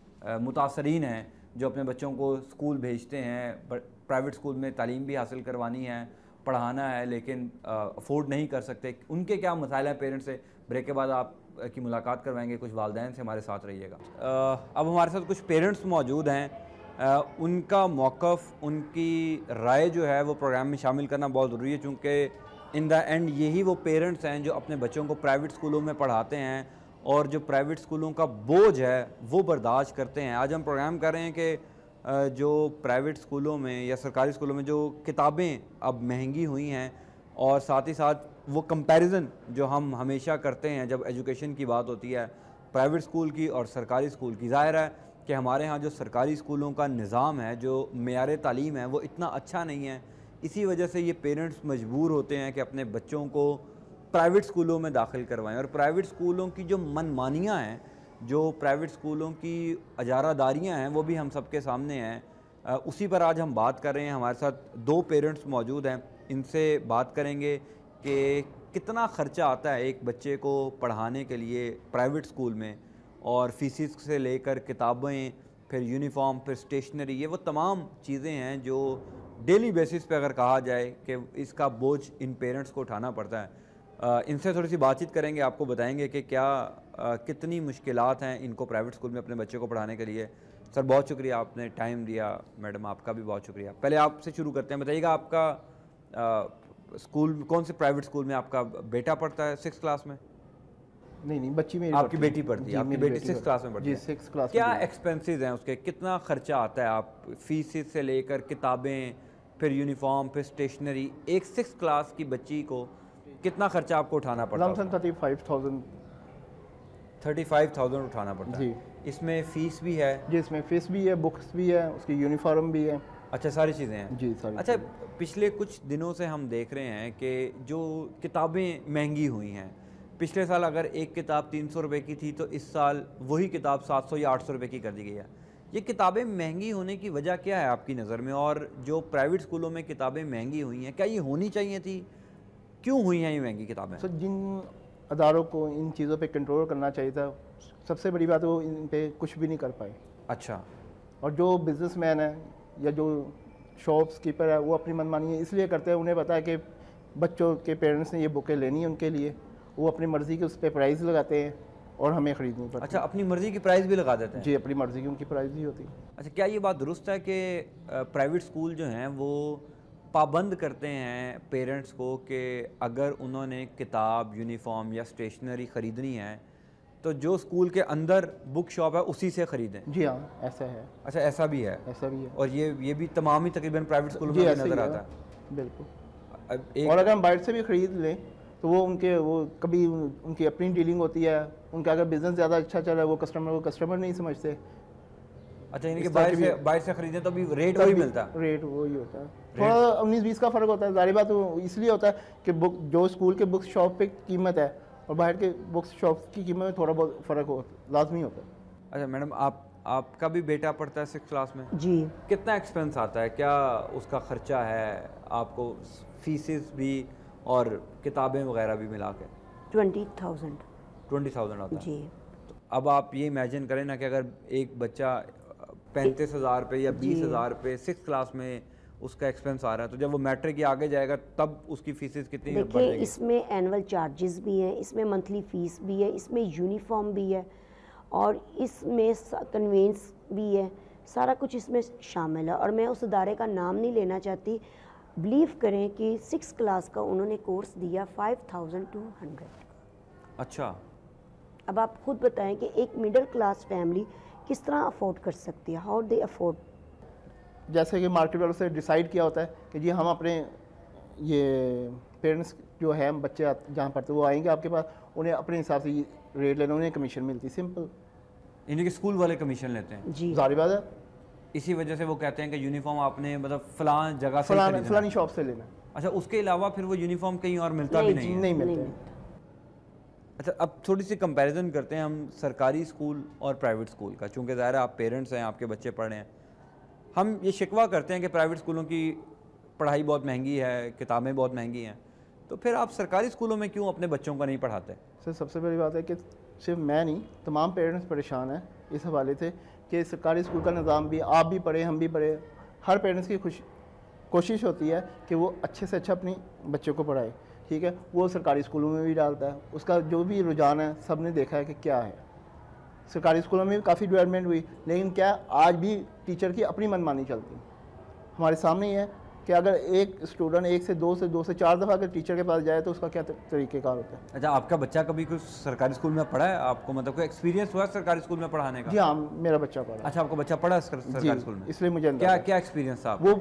मुतासरीन हैं जो अपने बच्चों को स्कूल भेजते हैं प्राइवेट स्कूल में तालीम भी हासिल करवानी है पढ़ाना है लेकिन अफोर्ड नहीं कर सकते उनके क्या मसाइल हैं पेरेंट्स से ब्रेक के बाद आप की मुलाकात करवाएंगे कुछ वालदेन से हमारे साथ रहिएगा अब हमारे साथ कुछ पेरेंट्स मौजूद हैं उनका मौक़ उनकी राय जो है वो प्रोग्राम में शामिल करना बहुत ज़रूरी है चूँकि इन द एंड यही वो पेरेंट्स हैं जो अपने बच्चों को प्राइवेट स्कूलों में पढ़ाते हैं और जो प्राइवेट स्कूलों का बोझ है वो बर्दाश्त करते हैं आज हम प्रोग्राम कर रहे हैं कि जो प्राइवेट स्कूलों में या सरकारी स्कूलों में जो किताबें अब महंगी हुई हैं और साथ ही साथ वो कंपैरिजन जो हम हमेशा करते हैं जब एजुकेशन की बात होती है प्राइवेट स्कूल की और सरकारी स्कूल की ज़ाहिर है कि हमारे यहाँ जो सरकारी स्कूलों का निज़ाम है जो मैार तालीम है वो इतना अच्छा नहीं है इसी वजह से ये पेरेंट्स मजबूर होते हैं कि अपने बच्चों को प्राइवेट स्कूलों में दाखिल करवाएं और प्राइवेट स्कूलों की जो मनमानियाँ हैं जो प्राइवेट स्कूलों की अजारादारियाँ हैं वो भी हम सबके सामने हैं उसी पर आज हम बात कर रहे हैं हमारे साथ दो पेरेंट्स मौजूद हैं इनसे बात करेंगे कि कितना ख़र्चा आता है एक बच्चे को पढ़ाने के लिए प्राइवेट स्कूल में और फीसिस से लेकर किताबें फिर यूनिफॉर्म फिर स्टेशनरी ये वो तमाम चीज़ें हैं जो डेली बेसिस पे अगर कहा जाए कि इसका बोझ इन पेरेंट्स को उठाना पड़ता है इनसे थोड़ी सी बातचीत करेंगे आपको बताएंगे कि क्या आ, कितनी मुश्किल हैं इनको प्राइवेट स्कूल में अपने बच्चे को पढ़ाने के लिए सर बहुत शुक्रिया आपने टाइम दिया मैडम आपका भी बहुत शुक्रिया पहले आपसे शुरू करते हैं बताइएगा आपका आ, स्कूल कौन से प्राइवेट स्कूल में आपका बेटा पढ़ता है सिक्स क्लास में नहीं नहीं बच्ची मेरी आपकी बेटी पढ़ती है आपकी बेटी सिक्स क्लास में पढ़ती है सिक्स क्लास क्या एक्सपेंसेस हैं उसके कितना खर्चा आता है आप फीस से लेकर किताबें फिर यूनिफॉर्म फिर स्टेशनरी एक सिक्स क्लास की बच्ची को कितना खर्चा आपको उठाना पड़ता है thirty five thousand thirty five thousand उठाना पड़ता है जी इसमें फ़ीस भी है जी इसमें फ़ीस भी है बुक्स भी है उसकी यूनिफॉर्म भी है अच्छा सारी चीज़ें हैं जी सारी अच्छा पिछले कुछ दिनों से हम देख रहे हैं कि जो किताबें महंगी हुई हैं पिछले साल अगर एक किताब तीन सौ रुपये की थी तो इस साल वही किताब सात सौ या आठ सौ रुपये की कर दी गई है ये किताबें महंगी होने की वजह क्या है आपकी नज़र में और जो प्राइवेट स्कूलों में किताबें महंगी हुई हैं क्या ये होनी चाहिए थी क्यों हुई हैं ये महंगी किताबें सर जिन अदारों को इन चीज़ों पर कंट्रोल करना चाहिए था सबसे बड़ी बात वो इन पर कुछ भी नहीं कर पाए अच्छा और जो मैन है या जो शॉप्स कीपर है वो अपनी मनमानी है इसलिए करते हैं उन्हें पता है कि बच्चों के पेरेंट्स ने ये बुकें लेनी है उनके लिए वो अपनी मर्ज़ी के उस पर प्राइस लगाते हैं और हमें ख़रीदनी पड़ती अच्छा अपनी मर्ज़ी की प्राइस भी लगा देते हैं जी अपनी मर्ज़ी की उनकी प्राइस भी होती है अच्छा क्या ये बात दुरुस्त है कि प्राइवेट स्कूल जो हैं वो पाबंद करते हैं पेरेंट्स को कि अगर उन्होंने किताब यूनिफॉर्म या स्टेशनरी ख़रीदनी है तो जो स्कूल के अंदर बुक शॉप है उसी से ख़रीदें जी हाँ ऐसा है अच्छा ऐसा भी है ऐसा भी है और ये ये भी तमाम ही तकरीबन प्राइवेट स्कूल में नज़र आता है बिल्कुल और अगर हम बाइट से भी ख़रीद लें तो वो उनके वो कभी उनकी अपनी डीलिंग होती है उनका अगर बिज़नेस ज़्यादा अच्छा चल रहा है वो कस्टमर को कस्टमर नहीं समझते अच्छा यानी कि बाहर से बाहर से खरीदें तो अभी रेट वही मिलता है रेट वही होता है थोड़ा उन्नीस बीस का फ़र्क होता है जारी बात इसलिए होता है कि बुक जो स्कूल के बुक शॉप पे कीमत है और बाहर के बुक शॉप की कीमत में थोड़ा बहुत फ़र्क हो लाजमी होता है अच्छा मैडम आप आपका भी बेटा पढ़ता है सिक्स क्लास में जी कितना एक्सपेंस आता है क्या उसका ख़र्चा है आपको फीसिस भी और किताबें वगैरह भी मिला के ट्वेंटी थाउजेंड ट्वेंटी थाउजेंड आता जी तो अब आप ये इमेजिन करें ना कि अगर एक बच्चा पैंतीस हज़ार रुपये या बीस हज़ार रुपये सिक्स क्लास में उसका एक्सपेंस आ रहा है तो जब वो मैट्रिक ही आगे जाएगा तब उसकी फीसेस कितनी देखिए इसमें एनुअल चार्जेस भी हैं इसमें मंथली फ़ीस भी है इसमें यूनिफॉर्म भी है और इसमें कन्वेंस भी है सारा कुछ इसमें शामिल है और मैं उस अदारे का नाम नहीं लेना चाहती बिलीव करें कि सिक्स क्लास का उन्होंने कोर्स दिया फाइव थाउजेंड टू हंड्रेड अच्छा अब आप खुद बताएं कि एक मिडिल क्लास फैमिली किस तरह अफोर्ड कर सकती है हाउ दे अफोर्ड जैसे कि मार्केट वालों से डिसाइड किया होता है कि जी हम अपने ये पेरेंट्स जो है बच्चे जहाँ पढ़ते वो आएंगे आपके पास उन्हें अपने हिसाब से रेट लेना उन्हें कमीशन मिलती सिंपल इनके स्कूल वाले कमीशन लेते हैं जी सारी बात है इसी वजह से वो कहते हैं कि यूनिफॉर्म आपने मतलब फलान जगह से फलान, फलानी शॉप से लेना अच्छा उसके अलावा फिर वो यूनिफॉर्म कहीं और मिलता नहीं, भी नहीं नहीं मिलता अच्छा अब थोड़ी सी कंपैरिजन करते हैं हम सरकारी स्कूल और प्राइवेट स्कूल का चूँकि ज़ाहिर आप पेरेंट्स हैं आपके बच्चे पढ़ रहे हैं हम ये शिकवा करते हैं कि प्राइवेट स्कूलों की पढ़ाई बहुत महंगी है किताबें बहुत महंगी हैं तो फिर आप सरकारी स्कूलों में क्यों अपने बच्चों का नहीं पढ़ाते सर सबसे बड़ी बात है कि सिर्फ मैं नहीं तमाम पेरेंट्स परेशान हैं इस हवाले से कि सरकारी स्कूल का निज़ाम भी आप भी पढ़े हम भी पढ़े हर पेरेंट्स की खुश कोशिश होती है कि वो अच्छे से अच्छा अपनी बच्चों को पढ़ाए ठीक है वो सरकारी स्कूलों में भी डालता है उसका जो भी रुझान है सब ने देखा है कि क्या है सरकारी स्कूलों में भी काफ़ी डेवलपमेंट हुई लेकिन क्या आज भी टीचर की अपनी मनमानी चलती हमारे सामने ही है कि अगर एक स्टूडेंट एक से दो से दो से चार दफ़ा अगर टीचर के पास जाए तो उसका क्या तरीक़ेकार होता है अच्छा आपका बच्चा कभी कुछ सरकारी स्कूल में पढ़ा है आपको मतलब कोई एक्सपीरियंस हुआ सरकारी स्कूल में पढ़ाने का जी हाँ मेरा बच्चा पढ़ा अच्छा आपका बच्चा पढ़ा सरकारी स्कूल में इसलिए मुझे क्या क्या एक्सपीरियंस था वो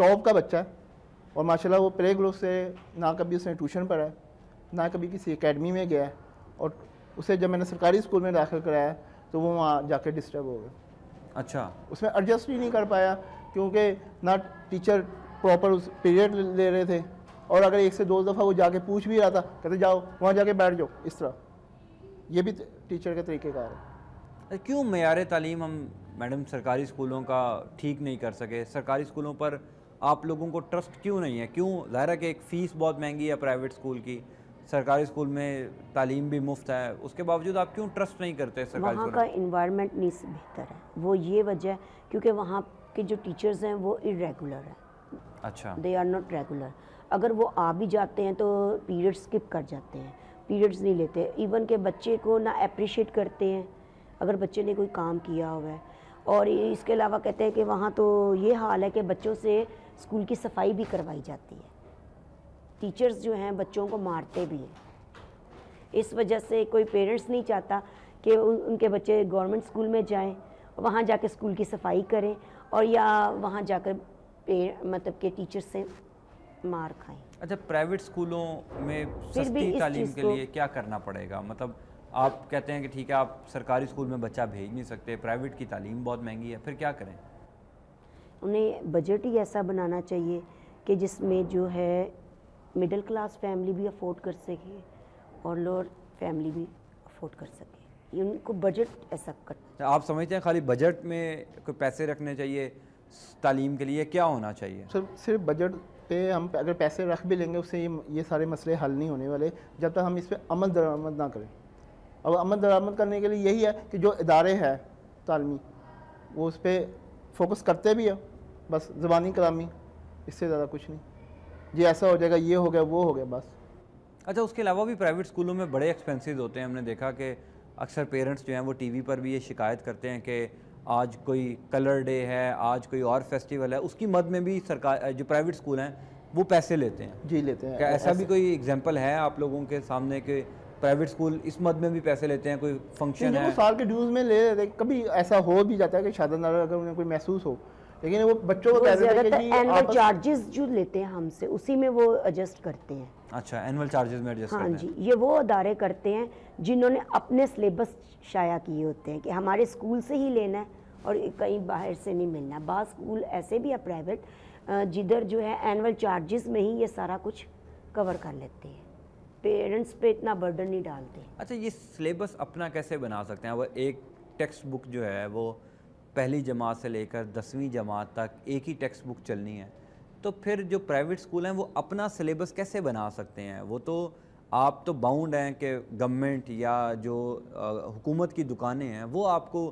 टॉप का बच्चा है और माशाला वो प्ले ग्रुप से ना कभी उसने ट्यूशन पढ़ा है ना कभी किसी अकेडमी में गया है और उसे जब मैंने सरकारी स्कूल में दाखिल कराया तो वो वहाँ जाकर डिस्टर्ब हो गया अच्छा उसमें एडजस्ट ही नहीं कर पाया क्योंकि ना टीचर प्रॉपर उस पीरियड ले रहे थे और अगर एक से दो दफ़ा वो जाके पूछ भी रहा था कहते जाओ वहाँ जाके बैठ जाओ इस तरह ये भी टीचर का तरीक़ेकार है क्यों मैार तालीम हम मैडम सरकारी स्कूलों का ठीक नहीं कर सके सरकारी स्कूलों पर आप लोगों को ट्रस्ट क्यों नहीं है क्यों ज़ाहिर है कि एक फ़ीस बहुत महंगी है प्राइवेट स्कूल की सरकारी स्कूल में तालीम भी मुफ्त है उसके बावजूद आप क्यों ट्रस्ट नहीं करते सरकारी वहाँ का इन्वायरमेंट नहीं बेहतर है वो ये वजह है क्योंकि वहाँ कि जो टीचर्स हैं वो इरेगुलर हैं अच्छा दे आर नॉट रेगुलर अगर वो आ भी जाते हैं तो पीरियड स्किप कर जाते हैं पीरियड्स नहीं लेते इवन के बच्चे को ना अप्रिशिएट करते हैं अगर बच्चे ने कोई काम किया हुआ है और इसके अलावा कहते हैं कि वहाँ तो ये हाल है कि बच्चों से स्कूल की सफाई भी करवाई जाती है टीचर्स जो हैं बच्चों को मारते भी हैं इस वजह से कोई पेरेंट्स नहीं चाहता कि उनके बच्चे गवर्नमेंट स्कूल में जाएं वहाँ जाके स्कूल की सफाई करें और या वहाँ जाकर मतलब के टीचर से मार खाएं अच्छा प्राइवेट स्कूलों में सस्ती तालीम के लिए क्या करना पड़ेगा मतलब आप कहते हैं कि ठीक है आप सरकारी स्कूल में बच्चा भेज नहीं सकते प्राइवेट की तालीम बहुत महंगी है फिर क्या करें उन्हें बजट ही ऐसा बनाना चाहिए कि जिसमें जो है मिडिल क्लास फैमिली भी अफोर्ड कर सके और लोअर फैमिली भी अफोर्ड कर सके उनको बजट ऐसा कट आप समझते हैं खाली बजट में कोई पैसे रखने चाहिए तालीम के लिए क्या होना चाहिए सर सिर्फ बजट पे हम अगर पैसे रख भी लेंगे उससे ये ये सारे मसले हल नहीं होने वाले जब तक हम इस पर अमल दरामद ना करें अब अमल दरामद करने के लिए यही है कि जो इदारे हैं तालमी वो उस पर फोकस करते भी है बस ज़बानी कलामी इससे ज़्यादा कुछ नहीं जी ऐसा हो जाएगा ये हो गया वो हो गया बस अच्छा उसके अलावा भी प्राइवेट स्कूलों में बड़े एक्सपेंसिज होते हैं हमने देखा कि अक्सर पेरेंट्स जो हैं वो टीवी पर भी ये शिकायत करते हैं कि आज कोई कलर डे है आज कोई और फेस्टिवल है उसकी मद में भी सरकार जो प्राइवेट स्कूल हैं वो पैसे लेते हैं जी लेते हैं क्या ऐसा भी कोई एग्जाम्पल है आप लोगों के सामने के प्राइवेट स्कूल इस मद में भी पैसे लेते हैं कोई फंक्शन है साल के ड्यूज में ले लेते कभी ऐसा हो भी जाता है कि शादा अगर उन्हें कोई महसूस हो लेकिन वो बच्चों को एनुअल चार्जेस जो लेते हैं हमसे उसी में वो एडजस्ट करते हैं अच्छा एनुअल चार्जेस में एडजस्ट हाँ जी ये वो अदारे करते हैं जिन्होंने अपने सिलेबस शाया किए होते हैं कि हमारे स्कूल से ही लेना है और कहीं बाहर से नहीं मिलना बा स्कूल ऐसे भी है प्राइवेट जिधर जो है एनुअल चार्जेस में ही ये सारा कुछ कवर कर लेते हैं पेरेंट्स पे इतना बर्डन नहीं डालते अच्छा ये सिलेबस अपना कैसे बना सकते हैं वो एक टेक्स्ट बुक जो है वो पहली जमात से लेकर दसवीं जमात तक एक ही टेक्स्ट बुक चलनी है तो फिर जो प्राइवेट स्कूल हैं वो अपना सिलेबस कैसे बना सकते हैं वो तो आप तो बाउंड हैं कि गवर्नमेंट या जो हुकूमत की दुकानें हैं वो आपको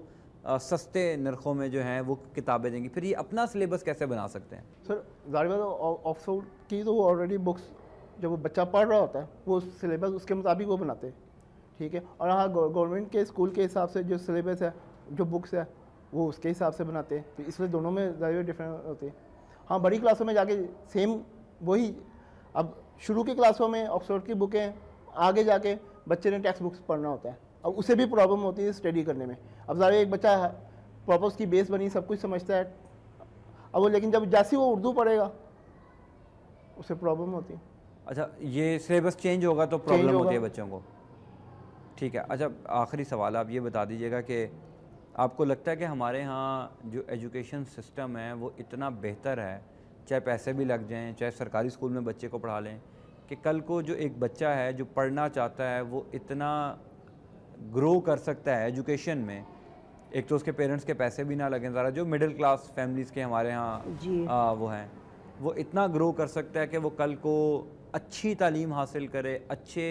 सस्ते नरखों में जो हैं वो किताबें देंगी फिर ये अपना सिलेबस कैसे बना सकते हैं सर जाहिर की तो ऑलरेडी बुक्स जब वो बच्चा पढ़ रहा होता है वो सिलेबस उसके मुताबिक वो बनाते हैं ठीक है और हाँ गवर्नमेंट के स्कूल के हिसाब से जो सिलेबस है जो बुक्स है वो उसके हिसाब से बनाते हैं तो इसलिए दोनों में ज़्यादा डिफरेंस होते हैं हाँ बड़ी क्लासों में जाके सेम वही अब शुरू की क्लासों में ऑक्सफोर्ड की बुकें आगे जाके बच्चे ने टेक्स्ट बुक्स पढ़ना होता है अब उसे भी प्रॉब्लम होती है स्टडी करने में अब ज़्यादा एक बच्चा है प्रॉपर उसकी बेस बनी सब कुछ समझता है अब वो लेकिन जब जैसे वो उर्दू पढ़ेगा उसे प्रॉब्लम होती है अच्छा ये सिलेबस चेंज होगा तो प्रॉब्लम होती है बच्चों को ठीक है अच्छा आखिरी सवाल आप ये बता दीजिएगा कि आपको लगता है कि हमारे यहाँ जो एजुकेशन सिस्टम है वो इतना बेहतर है चाहे पैसे भी लग जाएं चाहे सरकारी स्कूल में बच्चे को पढ़ा लें कि कल को जो एक बच्चा है जो पढ़ना चाहता है वो इतना ग्रो कर सकता है एजुकेशन में एक तो उसके पेरेंट्स के पैसे भी ना लगें ज़रा जो मिडिल क्लास फैमिलीज़ के हमारे यहाँ वो हैं वो इतना ग्रो कर सकता है कि वो कल को अच्छी तालीम हासिल करे अच्छे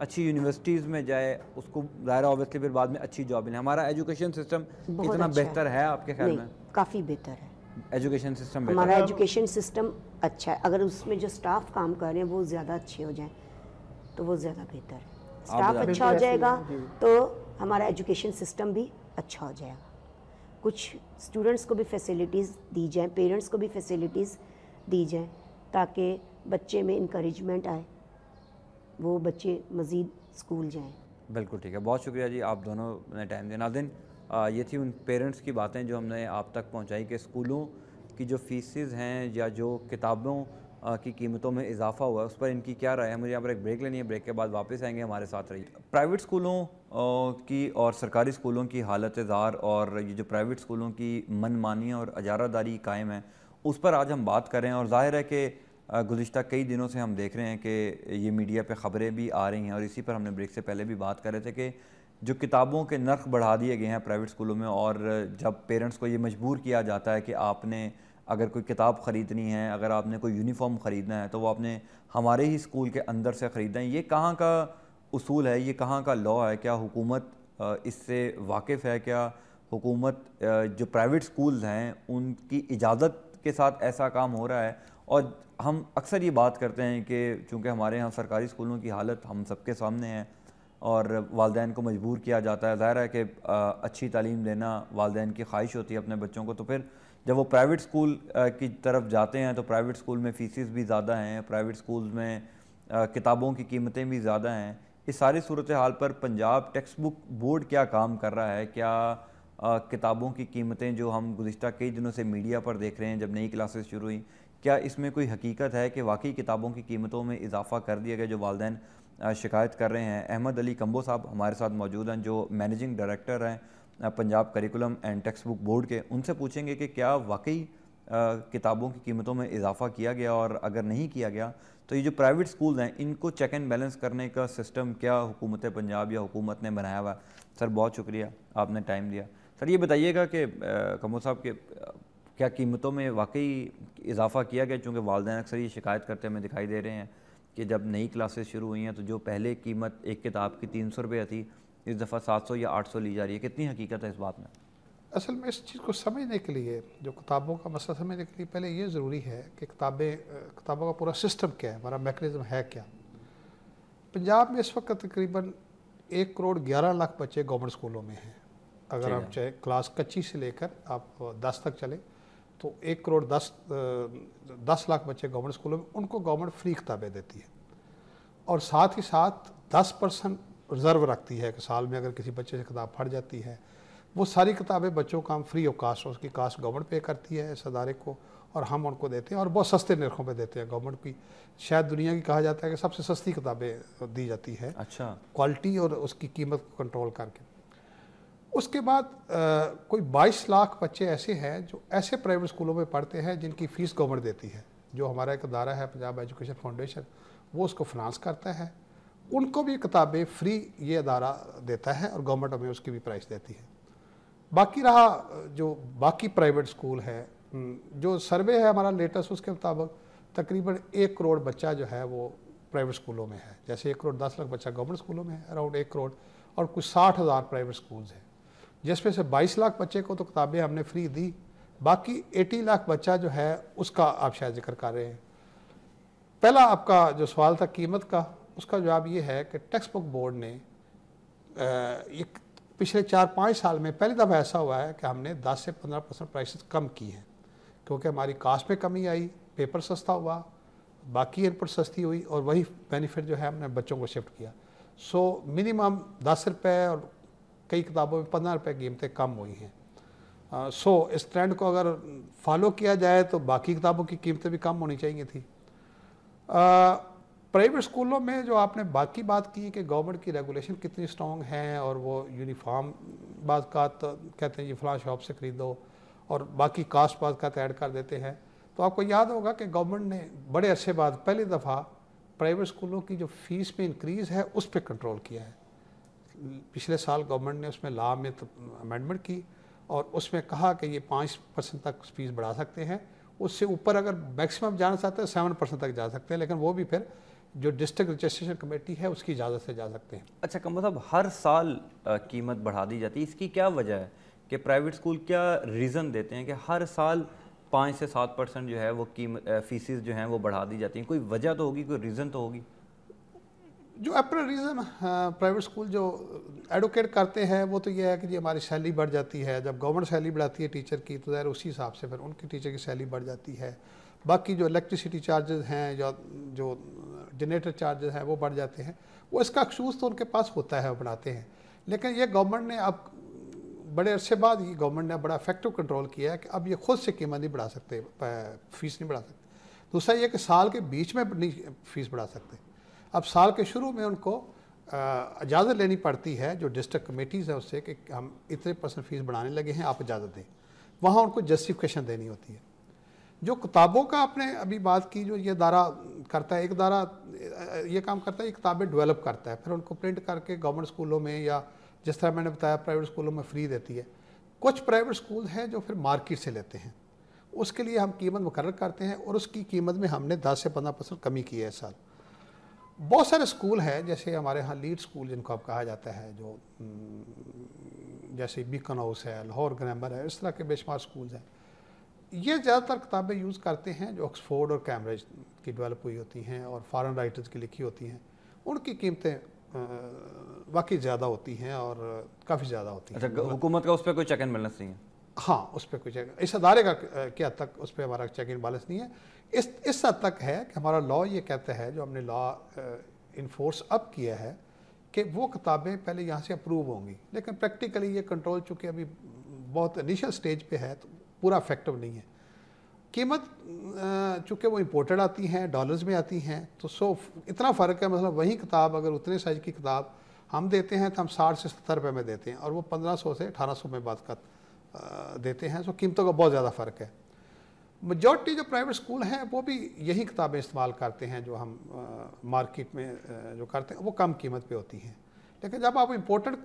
अच्छी यूनिवर्सिटीज़ में जाए उसको ज़ाहिर ऑब्वियसली फिर बाद में अच्छी जॉब मिले हमारा एजुकेशन सिस्टम कितना बेहतर है आपके ख्याल में काफ़ी बेहतर है एजुकेशन सिस्टम हमारा एजुकेशन सिस्टम अच्छा है अगर उसमें जो स्टाफ काम कर रहे हैं वो ज़्यादा अच्छे हो जाएं तो वो ज़्यादा बेहतर है स्टाफ अच्छा हो जाएगा तो हमारा एजुकेशन सिस्टम भी अच्छा हो जाएगा कुछ स्टूडेंट्स को भी फैसिलिटीज़ दी जाएं पेरेंट्स को भी फैसिलिटीज़ दी जाएं ताकि बच्चे में इंक्रेजमेंट आए वो बच्चे मज़ीद स्कूल जाएँ बिल्कुल ठीक है बहुत शुक्रिया जी आप दोनों ने टाइम दिया नादिन ये थी उन पेरेंट्स की बातें जो हमने आप तक पहुँचाई कि स्कूलों की जो फीसेज हैं या जो किताबों की कीमतों में इजाफा हुआ है उस पर इनकी क्या राय है मुझे यहाँ पर एक ब्रेक लेनी है ब्रेक के बाद वापस आएंगे हमारे साथ रहिए प्राइवेट स्कूलों की और सरकारी स्कूलों की हालत ज़ार और ये जो प्राइवेट स्कूलों की मनमानी और अजारादारी कायम है उस पर आज हम बात करें और जाहिर है कि गुज्त कई दिनों से हम देख रहे हैं कि ये मीडिया पे ख़बरें भी आ रही हैं और इसी पर हमने ब्रेक से पहले भी बात कर रहे थे कि जो किताबों के नर्ख बढ़ा दिए गए हैं प्राइवेट स्कूलों में और जब पेरेंट्स को ये मजबूर किया जाता है कि आपने अगर कोई किताब ख़रीदनी है अगर आपने कोई यूनिफॉर्म ख़रीदना है तो वो आपने हमारे ही स्कूल के अंदर से ख़रीदना है ये कहाँ का उसूल है ये कहाँ का लॉ है क्या हुकूमत इससे वाकिफ़ है क्या हुकूमत जो प्राइवेट स्कूल्स हैं उनकी इजाज़त के साथ ऐसा काम हो रहा है और हम अक्सर ये बात करते हैं कि चूँकि हमारे यहाँ सरकारी स्कूलों की हालत हम सबके सामने है और वालदे को मजबूर किया जाता है ज़ाहिर है कि अच्छी तालीम देना वालदे की ख्वाहिश होती है अपने बच्चों को तो फिर जब वो प्राइवेट स्कूल की तरफ जाते हैं तो प्राइवेट स्कूल में फ़ीसिस भी ज़्यादा हैं प्राइवेट स्कूल में किताबों की कीमतें भी ज़्यादा हैं इस सारी सूरत हाल पर पंजाब टेक्स्ट बुक बोर्ड क्या काम कर रहा है क्या किताबों की कीमतें जो हम गुज्तर कई दिनों से मीडिया पर देख रहे हैं जब नई क्लासेस शुरू हुई क्या इसमें कोई हकीकत है कि वाकई किताबों की कीमतों में इजाफा कर दिया गया जो वालदे शिकायत कर रहे हैं अहमद अली कम्बो साहब हमारे साथ मौजूद हैं जो मैनेजिंग डायरेक्टर हैं Punjab curriculum and textbook board के उनसे पूछेंगे कि क्या वाकई किताबों की कीमतों में इजाफा किया गया और अगर नहीं किया गया तो ये जो प्राइवेट स्कूल हैं इनको चेक एंड बैलेंस करने का सिस्टम क्या हुकूमत पंजाब या हुकूमत ने बनाया हुआ सर बहुत शुक्रिया आपने टाइम दिया सर ये बताइएगा कि कमो साहब के क्या कीमतों में वाकई इजाफा किया गया चूँकि वालदे अक्सर ये शिकायत करते हमें दिखाई दे रहे हैं कि जब नई क्लासेस शुरू हुई हैं तो जो पहले कीमत एक किताब की तीन सौ रुपये थी इस दफ़ा सात सौ या आठ सौ ली जा रही है कितनी हकीकत है इस बात में असल में इस चीज़ को समझने के लिए जो किताबों का मसला समझने के लिए पहले ये ज़रूरी है कि किताबें किताबों का पूरा सिस्टम क्या है हमारा मेकनिज़म है क्या पंजाब में इस वक्त तकरीबन एक करोड़ ग्यारह लाख बच्चे गवर्नमेंट स्कूलों में हैं अगर आप चाहे क्लास कच्ची से लेकर आप दस तक चले तो एक करोड़ दस दस लाख बच्चे गवर्नमेंट स्कूलों में उनको गवर्नमेंट फ्री किताबें देती है और साथ ही साथ दस परसेंट रिजर्व रखती है कि साल में अगर किसी बच्चे से किताब फट जाती है वो सारी किताबें बच्चों का हम फ्री ऑफ कास्ट उसकी कास्ट गवर्नमेंट पे करती है इस अदारे को और हम उनको देते हैं और बहुत सस्ते निरखों पे देते हैं गवर्नमेंट की शायद दुनिया की कहा जाता है कि सबसे सस्ती किताबें दी जाती है अच्छा क्वालिटी और उसकी कीमत को कंट्रोल करके उसके बाद आ, कोई 22 लाख बच्चे ऐसे हैं जो ऐसे प्राइवेट स्कूलों में पढ़ते हैं जिनकी फ़ीस गवर्नमेंट देती है जो हमारा एक अदारा है पंजाब एजुकेशन फाउंडेशन वो उसको फिनांस करता है उनको भी किताबें फ्री ये अदारा देता है और गवर्नमेंट हमें उसकी भी प्राइस देती है बाकी रहा जो बाकी प्राइवेट स्कूल है जो सर्वे है हमारा लेटेस्ट उसके मुताबिक तकरीबन एक करोड़ बच्चा जो है वो प्राइवेट स्कूलों में है जैसे एक करोड़ दस लाख बच्चा गवर्नमेंट स्कूलों में है अराउंड एक करोड़ और कुछ साठ हज़ार प्राइवेट स्कूल्स हैं जिसमें से 22 लाख बच्चे को तो किताबें हमने फ्री दी बाकी 80 लाख बच्चा जो है उसका आप शायद जिक्र कर रहे हैं पहला आपका जो सवाल था कीमत का उसका जवाब ये है कि टेक्स्ट बुक बोर्ड ने ये पिछले चार पाँच साल में पहली दफ़ा ऐसा हुआ है कि हमने 10 से 15 परसेंट प्राइस कम की हैं क्योंकि हमारी कास्ट में कमी आई पेपर सस्ता हुआ बाकी इनपुट सस्ती हुई और वही बेनिफिट जो है हमने बच्चों को शिफ्ट किया सो मिनिमम दस रुपये और कई किताबों में पंद्रह रुपये कीमतें कम हुई हैं सो uh, so, इस ट्रेंड को अगर फॉलो किया जाए तो बाकी किताबों की कीमतें भी कम होनी चाहिए थी प्राइवेट uh, स्कूलों में जो आपने बाकी बात की कि गवर्नमेंट की रेगुलेशन कितनी स्ट्रॉन्ग है और वो यूनिफॉर्म बात का तो कहते हैं ये फलां शॉप से ख़रीदो और बाकी कास्ट बात का ऐड तो कर देते हैं तो आपको याद होगा कि गवर्नमेंट ने बड़े अरसे बाद पहली दफ़ा प्राइवेट स्कूलों की जो फीस में इंक्रीज़ है उस पर कंट्रोल किया है पिछले साल गवर्नमेंट ने उसमें लॉ में अमेंडमेंट की और उसमें कहा कि ये पाँच परसेंट तक फीस बढ़ा सकते हैं उससे ऊपर अगर मैक्सिमम जाना चाहते हैं सेवन परसेंट तक जा सकते हैं लेकिन वो भी फिर जो डिस्ट्रिक्ट रजिस्ट्रेशन कमेटी है उसकी इजाज़त से जा सकते हैं अच्छा कम साहब हर साल कीमत बढ़ा दी जाती है इसकी क्या वजह है कि प्राइवेट स्कूल क्या रीज़न देते हैं कि हर साल पाँच से सात परसेंट जो है वो कीमत फीसिस जो हैं वो बढ़ा दी जाती हैं कोई वजह तो होगी कोई रीज़न तो होगी जो रीज़न प्राइवेट स्कूल जो एडवोकेट करते हैं वो तो ये है कि जी हमारी सैलरी बढ़ जाती है जब गवर्नमेंट सैलरी बढ़ाती है टीचर की तो ज़ाहिर उसी हिसाब से फिर उनकी टीचर की सैलरी बढ़ जाती है बाकी जो इलेक्ट्रिसिटी चार्जेस हैं या जो जनरेटर चार्जेस हैं वो बढ़ जाते हैं वो इसका अखसूस तो उनके पास होता है वो बढ़ाते हैं लेकिन ये गवर्नमेंट ने अब बड़े अरसे बाद ये गवर्नमेंट ने बड़ा इफेक्टिव कंट्रोल किया है कि अब ये खुद से कीमत नहीं बढ़ा सकते फीस नहीं बढ़ा सकते दूसरा ये कि साल के बीच में नहीं फीस बढ़ा सकते अब साल के शुरू में उनको इजाज़त लेनी पड़ती है जो डिस्ट्रिक्ट कमेटीज़ हैं उससे कि हम इतने परसेंट फ़ीस बढ़ाने लगे हैं आप इजाज़त दें वहाँ उनको जस्टिफिकेशन देनी होती है जो किताबों का आपने अभी बात की जो ये दारा करता है एक दारा ये काम करता है किताबें डेवलप करता है फिर उनको प्रिंट करके गवर्नमेंट स्कूलों में या जिस तरह मैंने बताया प्राइवेट स्कूलों में फ्री देती है कुछ प्राइवेट स्कूल हैं जो फिर मार्केट से लेते हैं उसके लिए हम कीमत मुकर करते हैं और उसकी कीमत में हमने 10 से 15 परसेंट कमी की है इस साल बहुत सारे स्कूल हैं जैसे हमारे यहाँ लीड स्कूल जिनको अब कहा जाता है जो जैसे बीकन हाउस है लाहौर ग्रामर है इस तरह के बेशुमार स्कूल्स हैं ये ज़्यादातर किताबें यूज़ करते हैं जो ऑक्सफोर्ड और कैम्ब्रिज की डेवलप हुई होती हैं और फॉरेन राइटर्स की लिखी होती हैं उनकी कीमतें वाकई ज़्यादा होती हैं और काफ़ी ज़्यादा होती हैं अच्छा हुकूमत का उस पर कोई चेक एंड बैलेंस नहीं है हाँ उस पर कोई चेक इस अदारे का क्या हद तक उस पर हमारा चेक इन बैलेंस नहीं है इस इस हद तक है कि हमारा लॉ ये कहता है जो हमने लॉ इन्फोर्स अप किया है कि वो किताबें पहले यहाँ से अप्रूव होंगी लेकिन प्रैक्टिकली ये कंट्रोल चूँकि अभी बहुत इनिशियल स्टेज पे है तो पूरा इफेक्टिव नहीं है कीमत चूँकि वो इम्पोर्टेड आती हैं डॉलर्स में आती हैं तो सो इतना फ़र्क है मतलब वही किताब अगर उतने साइज़ की किताब हम देते हैं तो हम साठ से सत्तर रुपये में देते हैं और वो पंद्रह सौ से अठारह सौ में बात करते हैं देते हैं सो तो कीमतों का बहुत ज़्यादा फ़र्क है मजॉर्टी जो प्राइवेट स्कूल हैं वो भी यही किताबें इस्तेमाल करते हैं जो हम मार्केट में जो करते हैं वो कम कीमत पे होती हैं लेकिन जब आप इम्पोर्टेड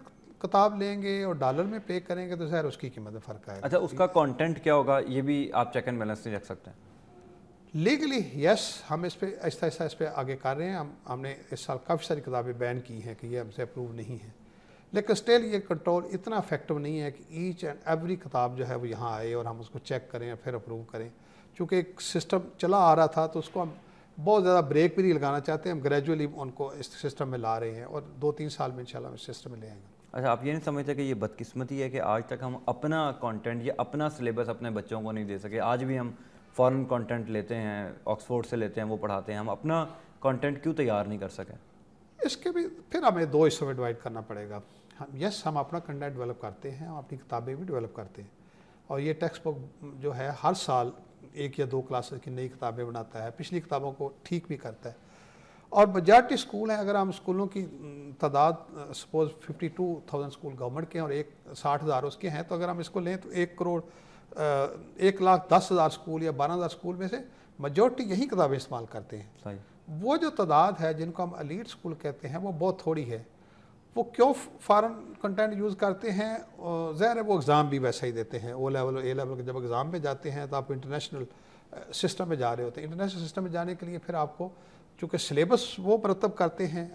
किताब लेंगे और डॉलर में पे करेंगे तो शहर उसकी कीमत में फ़र्क आएगा अच्छा उसका कंटेंट क्या होगा ये भी आप चेक एंड बैलेंस नहीं रख सकते हैं लीगली यस हम इस पर आहिस्ता आहिस्ता इस पर आगे कर रहे हैं हम हमने इस साल काफ़ी सारी किताबें बैन की हैं कि ये हमसे अप्रूव नहीं है लेकिन स्टिल ये कंट्रोल इतना इफेक्टिव नहीं है कि ईच एंड एवरी किताब जो है वो यहाँ आए और हम उसको चेक करें या फिर अप्रूव करें चूँकि एक सिस्टम चला आ रहा था तो उसको हम बहुत ज़्यादा ब्रेक भी नहीं लगाना चाहते हम ग्रेजुअली उनको इस सिस्टम में ला रहे हैं और दो तीन साल में इंशाल्लाह हम इस सिस्टम में ले आएंगे अच्छा आप ये नहीं समझते कि ये बदकिस्मती है कि आज तक हम अपना कंटेंट या अपना सिलेबस अपने बच्चों को नहीं दे सके आज भी हम फॉरेन कंटेंट लेते हैं ऑक्सफोर्ड से लेते हैं वो पढ़ाते हैं हम अपना कंटेंट क्यों तैयार नहीं कर सके इसके भी फिर हमें दो हिस्सों में डिवाइड करना पड़ेगा हम यस हम अपना कंटेंट डेवलप करते हैं हम अपनी किताबें भी डेवलप करते हैं और ये टेक्स्ट बुक जो है हर साल एक या दो क्लासेस की नई किताबें बनाता है पिछली किताबों को ठीक भी करता है और मजार्टी स्कूल हैं अगर हम स्कूलों की तादाद सपोज 52,000 स्कूल गवर्नमेंट के हैं और एक साठ हज़ार उसके हैं तो अगर हम इसको लें तो एक करोड़ एक लाख दस हज़ार स्कूल या बारह हज़ार स्कूल में से मजोरिटी यही किताबें इस्तेमाल करते हैं वो जो तादाद है जिनको हम अलीड स्कूल कहते हैं वो बहुत थोड़ी है वो क्यों फ़ारन कंटेंट यूज़ करते हैं ज़ाहिर है वो एग्ज़ाम भी वैसा ही देते हैं ओ लेवल ए लेवल के जब एग्ज़ाम में जाते हैं तो आप इंटरनेशनल सिस्टम में जा रहे होते हैं इंटरनेशनल सिस्टम में जाने के लिए फिर आपको चूँकि सिलेबस वो मरतब करते हैं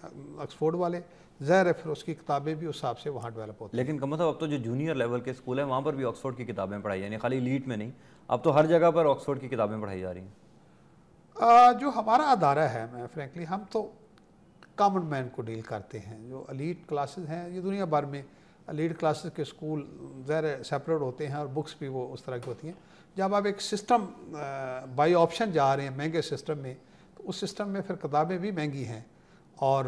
ऑक्सफोर्ड वाले ज़ाहिर है फिर उसकी किताबें भी उस हिसाब से वहाँ डेवलप होती लेकिन कम अब तो जो जूनियर लेवल के स्कूल हैं वहाँ पर भी ऑक्सफोर्ड की किताबें पढ़ाई यानी खाली लीट में नहीं अब तो हर जगह पर ऑक्सफोर्ड की किताबें पढ़ाई जा रही हैं जो हमारा अदारा है मैं फ्रेंकली हम तो कॉमन मैन को डील करते हैं जो अलीट क्लासेस हैं ये दुनिया भर में अलीट क्लासेस के स्कूल ज़हर सेपरेट होते हैं और बुक्स भी वो उस तरह की होती हैं जब आप एक सिस्टम बाई ऑप्शन जा रहे हैं महंगे सिस्टम में तो उस सिस्टम में फिर किताबें भी महंगी हैं और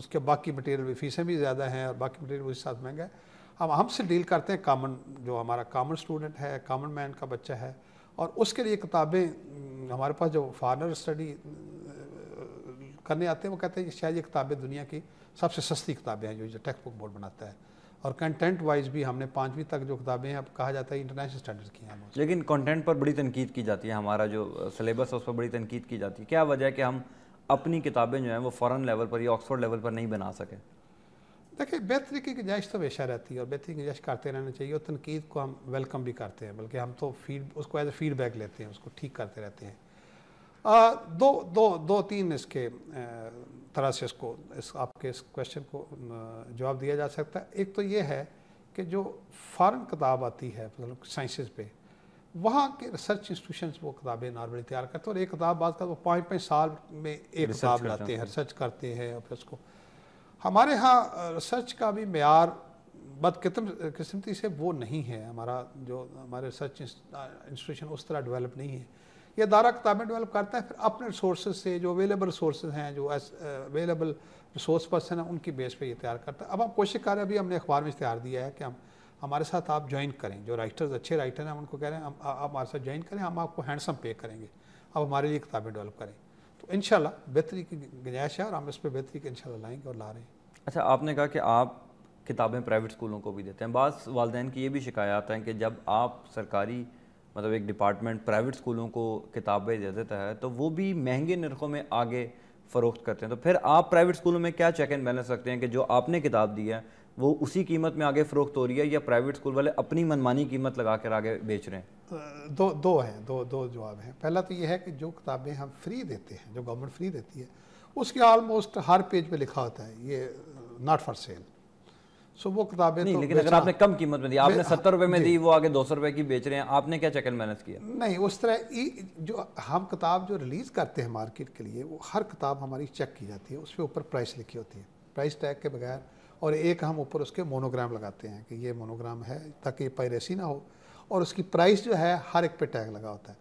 उसके बाकी मटेरियल भी फीसें भी ज़्यादा हैं और बाकी मटेरियल उस साथ महंगा है हम हमसे डील करते हैं कामन जो हमारा कामन स्टूडेंट है कामन मैन का बच्चा है और उसके लिए किताबें हमारे पास जो फार्नर स्टडी करने आते हैं वो कहते हैं कि शायद ये किताबें दुनिया की सबसे सस्ती किताबें हैं जो टेक्स्ट बुक बोर्ड बनाता है और कंटेंट वाइज भी हमने पाँचवीं तक जो किताबें हैं अब कहा जाता है इंटरनेशनल स्टैंडर्ड की हैं लेकिन कंटेंट पर बड़ी तनकीद की जाती है हमारा जो सिलेबस है उस पर बड़ी तनकीद की जाती है क्या वजह है कि हम अपनी किताबें जो हैं वो फ़ौरन लेवल पर या ऑक्सफोर्ड लेवल पर नहीं बना सकें देखिए बेहतरी की गुंजाइश तो हमेशा रहती है और बेहतरी की गुंजाइश करते रहना चाहिए और तनकीद को हम वेलकम भी करते हैं बल्कि हम तो फीड उसको एज ए फीडबैक लेते हैं उसको ठीक करते रहते हैं दो दो दो तीन इसके तरह से इसको इस आपके इस क्वेश्चन को जवाब दिया जा सकता है एक तो ये है कि जो फॉरेन किताब आती है मतलब साइंसेज पे वहाँ के रिसर्च इंस्टीट्यूशन वो किताबें नॉर्मली तैयार करते हैं और एक किताब बात कर वो पाँच पाँच साल में एक किताब लाते हैं रिसर्च हाँ। करते हैं और फिर उसको हमारे यहाँ रिसर्च का भी मैार किस्मती से वो नहीं है हमारा जो हमारे रिसर्च इंस्टीट्यूशन उस तरह डेवलप नहीं है ये दारा किताबें डेवलप करते हैं फिर अपने रिसोर्स से जो अवेलेबल रिसोर्स हैं जो अवेलेबल रिसोर्स पर्सन है उनकी बेस पे ये तैयार करता है अब हम कोशिश कर रहे हैं अभी हमने अखबार में इश्तहार दिया है कि हम हमारे साथ आप ज्वाइन करें जो राइटर्स अच्छे राइटर हैं उनको कह रहे हैं हम आप हमारे साथ ज्वाइन करें हम आपको हैंडसम पे करेंगे आप हमारे लिए किताबें डेवलप करें तो इन बेहतरी की गुंजाइश है और हम इस पर बेहतरी की इन लाएंगे और ला रहे हैं अच्छा आपने कहा कि आप किताबें प्राइवेट स्कूलों को भी देते हैं बाद वालदेन की ये भी शिकायत है कि जब आप सरकारी मतलब एक डिपार्टमेंट प्राइवेट स्कूलों को किताबें दे देता है तो वो भी महंगे नरखों में आगे फ़रोख्त करते हैं तो फिर आप प्राइवेट स्कूलों में क्या चेक एंड बैलेंस रखते हैं कि जो आपने किताब दी है वो उसी कीमत में आगे फ़रोख्त हो रही है या प्राइवेट स्कूल वाले अपनी मनमानी कीमत लगा कर आगे बेच रहे हैं दो दो हैं दो दो जवाब हैं पहला तो ये है कि जो किताबें हम फ्री देते हैं जो गवर्नमेंट फ्री देती है उसके ऑलमोस्ट हर पेज पर लिखा होता है ये नॉट फॉर सेल सो वो किताबें नहीं तो लेकिन अगर आपने कम कीमत में दी आपने सत्तर रुपये में दी वो आगे दो सौ रुपये की बेच रहे हैं आपने क्या चेक एंड बैलेंस किया नहीं उस तरह जो हम किताब जो रिलीज़ करते हैं मार्केट के लिए वो हर किताब हमारी चेक की जाती है उसके ऊपर प्राइस लिखी होती है प्राइस टैग के बगैर और एक हम ऊपर उसके मोनोग्राम लगाते हैं कि ये मोनोग्राम है ताकि पायरेसी ना हो और उसकी प्राइस जो है हर एक पे टैग लगा होता है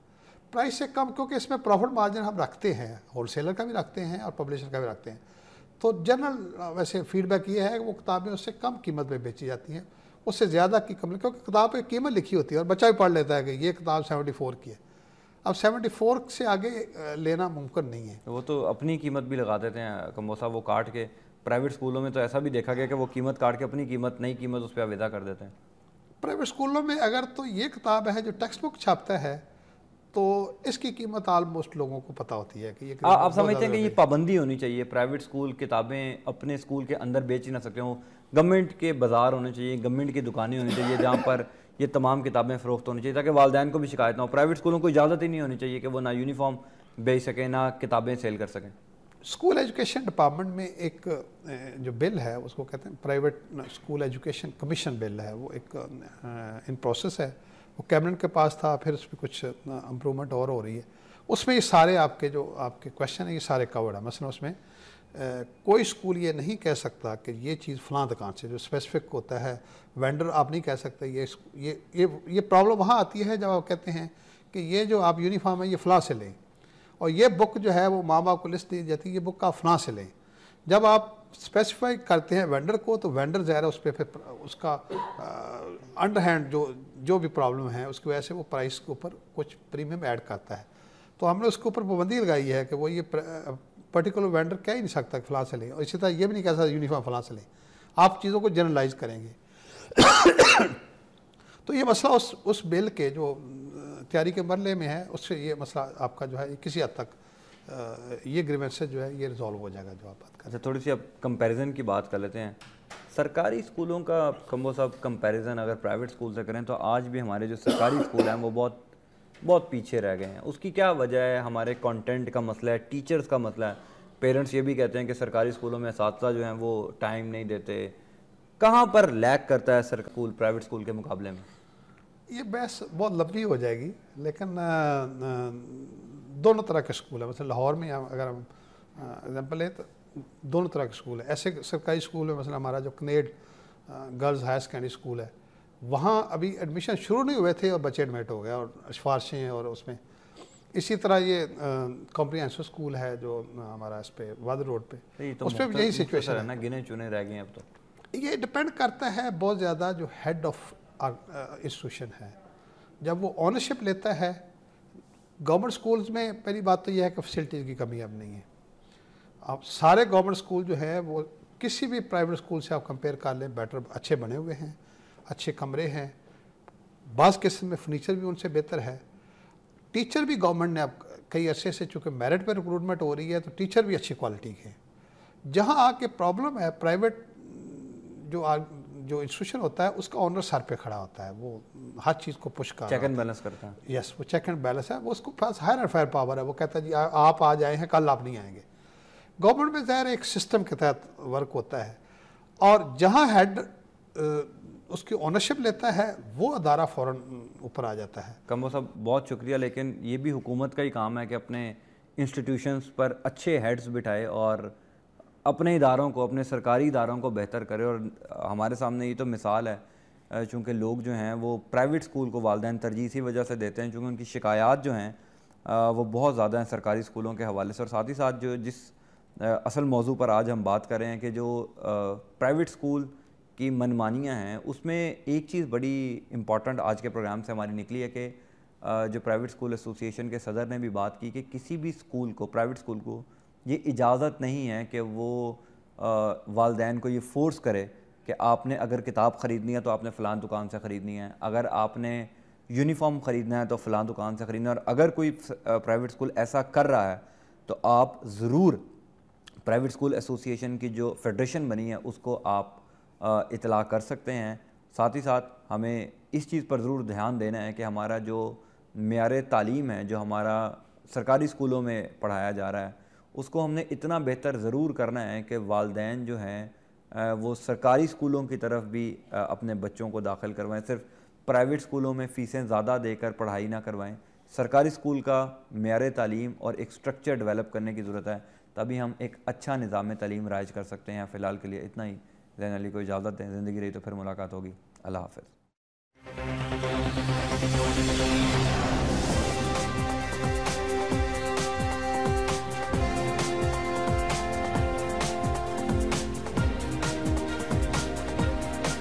प्राइस से कम क्योंकि इसमें प्रॉफिट मार्जिन हम रखते हैं होलसेलर का भी रखते हैं और पब्लिशर का भी रखते हैं तो जनरल वैसे फीडबैक ये है कि वो किताबें उससे कम कीमत में बेची जाती हैं उससे ज़्यादा की कम क्योंकि किताब पर कीमत लिखी होती है और बच्चा भी पढ़ लेता है कि ये किताब सेवेंटी फोर की है अब 74 से आगे लेना मुमकिन नहीं है वो तो अपनी कीमत भी लगा देते हैं कम्बो साहब वो काट के प्राइवेट स्कूलों में तो ऐसा भी देखा गया कि वो कीमत काट के अपनी कीमत नई कीमत उस पर अविदा कर देते हैं प्राइवेट स्कूलों में अगर तो ये किताब है जो टेक्स्ट बुक छापता है तो इसकी कीमत आलमोस्ट लोगों को पता होती है कि ये आ, आप समझते हैं कि ये पाबंदी होनी चाहिए प्राइवेट स्कूल किताबें अपने स्कूल के अंदर बेच ही ना सकते हों गवर्नमेंट के बाजार होने चाहिए गवर्नमेंट की दुकानें होनी चाहिए जहाँ पर ये तमाम किताबें फ़रोख्त होनी चाहिए ताकि वालदेन को भी शिकायत ना हो प्राइवेट स्कूलों को इजाज़त ही नहीं होनी चाहिए कि वो ना यूनिफॉर्म बेच सकें ना किताबें सेल कर सकें स्कूल एजुकेशन डिपार्टमेंट में एक जो बिल है उसको कहते हैं private school education commission bill है वो एक इन प्रोसेस है वो कैबिनेट के पास था फिर उसमें कुछ इम्प्रूवमेंट और हो रही है उसमें ये सारे आपके जो आपके क्वेश्चन है ये सारे कवर्ड है मसलन उसमें ए, कोई स्कूल ये नहीं कह सकता कि ये चीज़ फलां दुकान से जो स्पेसिफिक होता है वेंडर आप नहीं कह सकते ये ये ये ये प्रॉब्लम वहाँ आती है जब आप कहते हैं कि ये जो आप यूनिफॉर्म है ये फलां से लें और ये बुक जो है वो माँ बाप को लिस्ट दी जाती है ये बुक आप फलां से लें जब आप स्पेसिफाई करते हैं वेंडर को तो वेंडर ज़्यादा उस पर फिर उसका अंडर हैंड जो जो भी प्रॉब्लम है उसकी वजह से वो प्राइस के ऊपर कुछ प्रीमियम ऐड करता है तो हमने उसके ऊपर पाबंदी लगाई है कि वो ये पर्टिकुलर वेंडर कह ही नहीं सकता कि से लें और इसी तरह ये भी नहीं कह सकता यूनिफॉर्म फलां से लें आप चीज़ों को जनरलाइज करेंगे *coughs* तो ये मसला उस उस बिल के जो तैयारी के मरले में है उससे ये मसला आपका जो है किसी हद तक ये ग्रीवेंस से जो है ये रिजॉल्व हो जाएगा जो आप बात करें अच्छा थोड़ी सी आप कंपेरिजन की बात कर लेते हैं सरकारी स्कूलों का कम्बो साहब कंपैरिजन अगर प्राइवेट स्कूल से करें तो आज भी हमारे जो सरकारी स्कूल हैं वो बहुत बहुत पीछे रह गए हैं उसकी क्या वजह है हमारे कंटेंट का मसला है टीचर्स का मसला है पेरेंट्स ये भी कहते हैं कि सरकारी स्कूलों में साथ जो हैं वो टाइम नहीं देते कहाँ पर लैक करता है सर स्कूल प्राइवेट स्कूल के मुकाबले में ये बहस बहुत लंबी हो जाएगी लेकिन दोनों तरह के स्कूल हैं मतलब लाहौर में अगर हम एग्जाम्पल लें तो दोनों तरह के स्कूल हैं ऐसे सरकारी स्कूल में मसला हमारा जो कनेड गर्ल्स हायर सेकेंडरी स्कूल है वहाँ अभी एडमिशन शुरू नहीं हुए थे और बच्चे एडमिट हो गए और सिफारशें और उसमें इसी तरह ये कॉम्प्रीहेंसिव स्कूल है जो हमारा इस पर वाद रोड पे तो उस पर भी यही सिचुएशन है ना गिने चुने रह गए अब तो ये डिपेंड करता है बहुत ज़्यादा जो हेड ऑफ इंस्टीट्यूशन है जब वो ऑनरशिप लेता है गवर्नमेंट स्कूल्स में पहली बात तो यह है कि फैसिलिटीज़ की कमी अब नहीं है आप सारे गवर्नमेंट स्कूल जो है वो किसी भी प्राइवेट स्कूल से आप कंपेयर कर लें बेटर अच्छे बने हुए हैं अच्छे कमरे हैं बाज़ किस्म में फर्नीचर भी उनसे बेहतर है टीचर भी गवर्नमेंट ने अब कई अरसे से चूँकि मेरिट पर रिक्रूटमेंट हो रही है तो टीचर भी अच्छी क्वालिटी के जहाँ आके प्रॉब्लम है प्राइवेट जो आ, जो इंस्टीट्यूशन होता है उसका ऑनर सर पे खड़ा होता है वो हर चीज़ को पुश कर चेक एंड बैलेंस करता है यस वो चेक एंड बैलेंस है वो उसको पास हायर एंड फायर पावर है वो कहता है जी आ, आप आ जाए हैं कल आप नहीं आएंगे गवर्नमेंट में ज़ाहिर एक सिस्टम के तहत वर्क होता है और जहाँ हेड उसकी ओनरशिप लेता है वो अदारा फ़ौर ऊपर आ जाता है कमो साहब बहुत शुक्रिया लेकिन ये भी हुकूमत का ही काम है कि अपने इंस्टीट्यूशंस पर अच्छे हेड्स बिठाए और अपने इदारों को अपने सरकारी इदारों को बेहतर करे और हमारे सामने ये तो मिसाल है चूँकि लोग जो हैं वो प्राइवेट स्कूल को वालदेन तरजीह इसी वजह से देते हैं चूँकि उनकी शिकायत जो हैं वो बहुत ज़्यादा हैं सरकारी स्कूलों के हवाले से और साथ ही साथ जो जिस असल मौजू पर आज हम बात कर रहे हैं कि जो प्राइवेट स्कूल की मनमानियाँ हैं उसमें एक चीज़ बड़ी इम्पॉर्टेंट आज के प्रोग्राम से हमारी निकली है कि जो प्राइवेट स्कूल एसोसिएशन के सदर ने भी बात की कि किसी भी स्कूल को प्राइवेट स्कूल को ये इजाज़त नहीं है कि वो वालदेन को ये फोर्स करे कि आपने अगर किताब ख़रीदनी है तो आपने फ़लान दुकान से ख़रीदनी है अगर आपने यूनिफॉर्म ख़रीदना है तो फ़लान दुकान से ख़रीदना है और अगर कोई प्राइवेट स्कूल ऐसा कर रहा है तो आप ज़रूर प्राइवेट स्कूल एसोसिएशन की जो फेडरेशन बनी है उसको आप इतला कर सकते हैं साथ ही साथ हमें इस चीज़ पर ज़रूर ध्यान देना है कि हमारा जो मैार तालीम है जो हमारा सरकारी स्कूलों में पढ़ाया जा रहा है उसको हमने इतना बेहतर ज़रूर करना है कि वालदे जो हैं वो सरकारी स्कूलों की तरफ भी अपने बच्चों को दाखिल करवाएं सिर्फ प्राइवेट स्कूलों में फ़ीसें ज़्यादा देकर पढ़ाई ना करवाएं सरकारी स्कूल का मैार तालीम और एक स्ट्रक्चर डेवलप करने की ज़रूरत है तभी हम एक अच्छा निज़ाम तलीम राइज कर सकते हैं फ़िलहाल के लिए इतना ही जैन अली को इजाज़त दें ज़िंदगी रही तो फिर मुलाकात होगी अल्लाह हाफ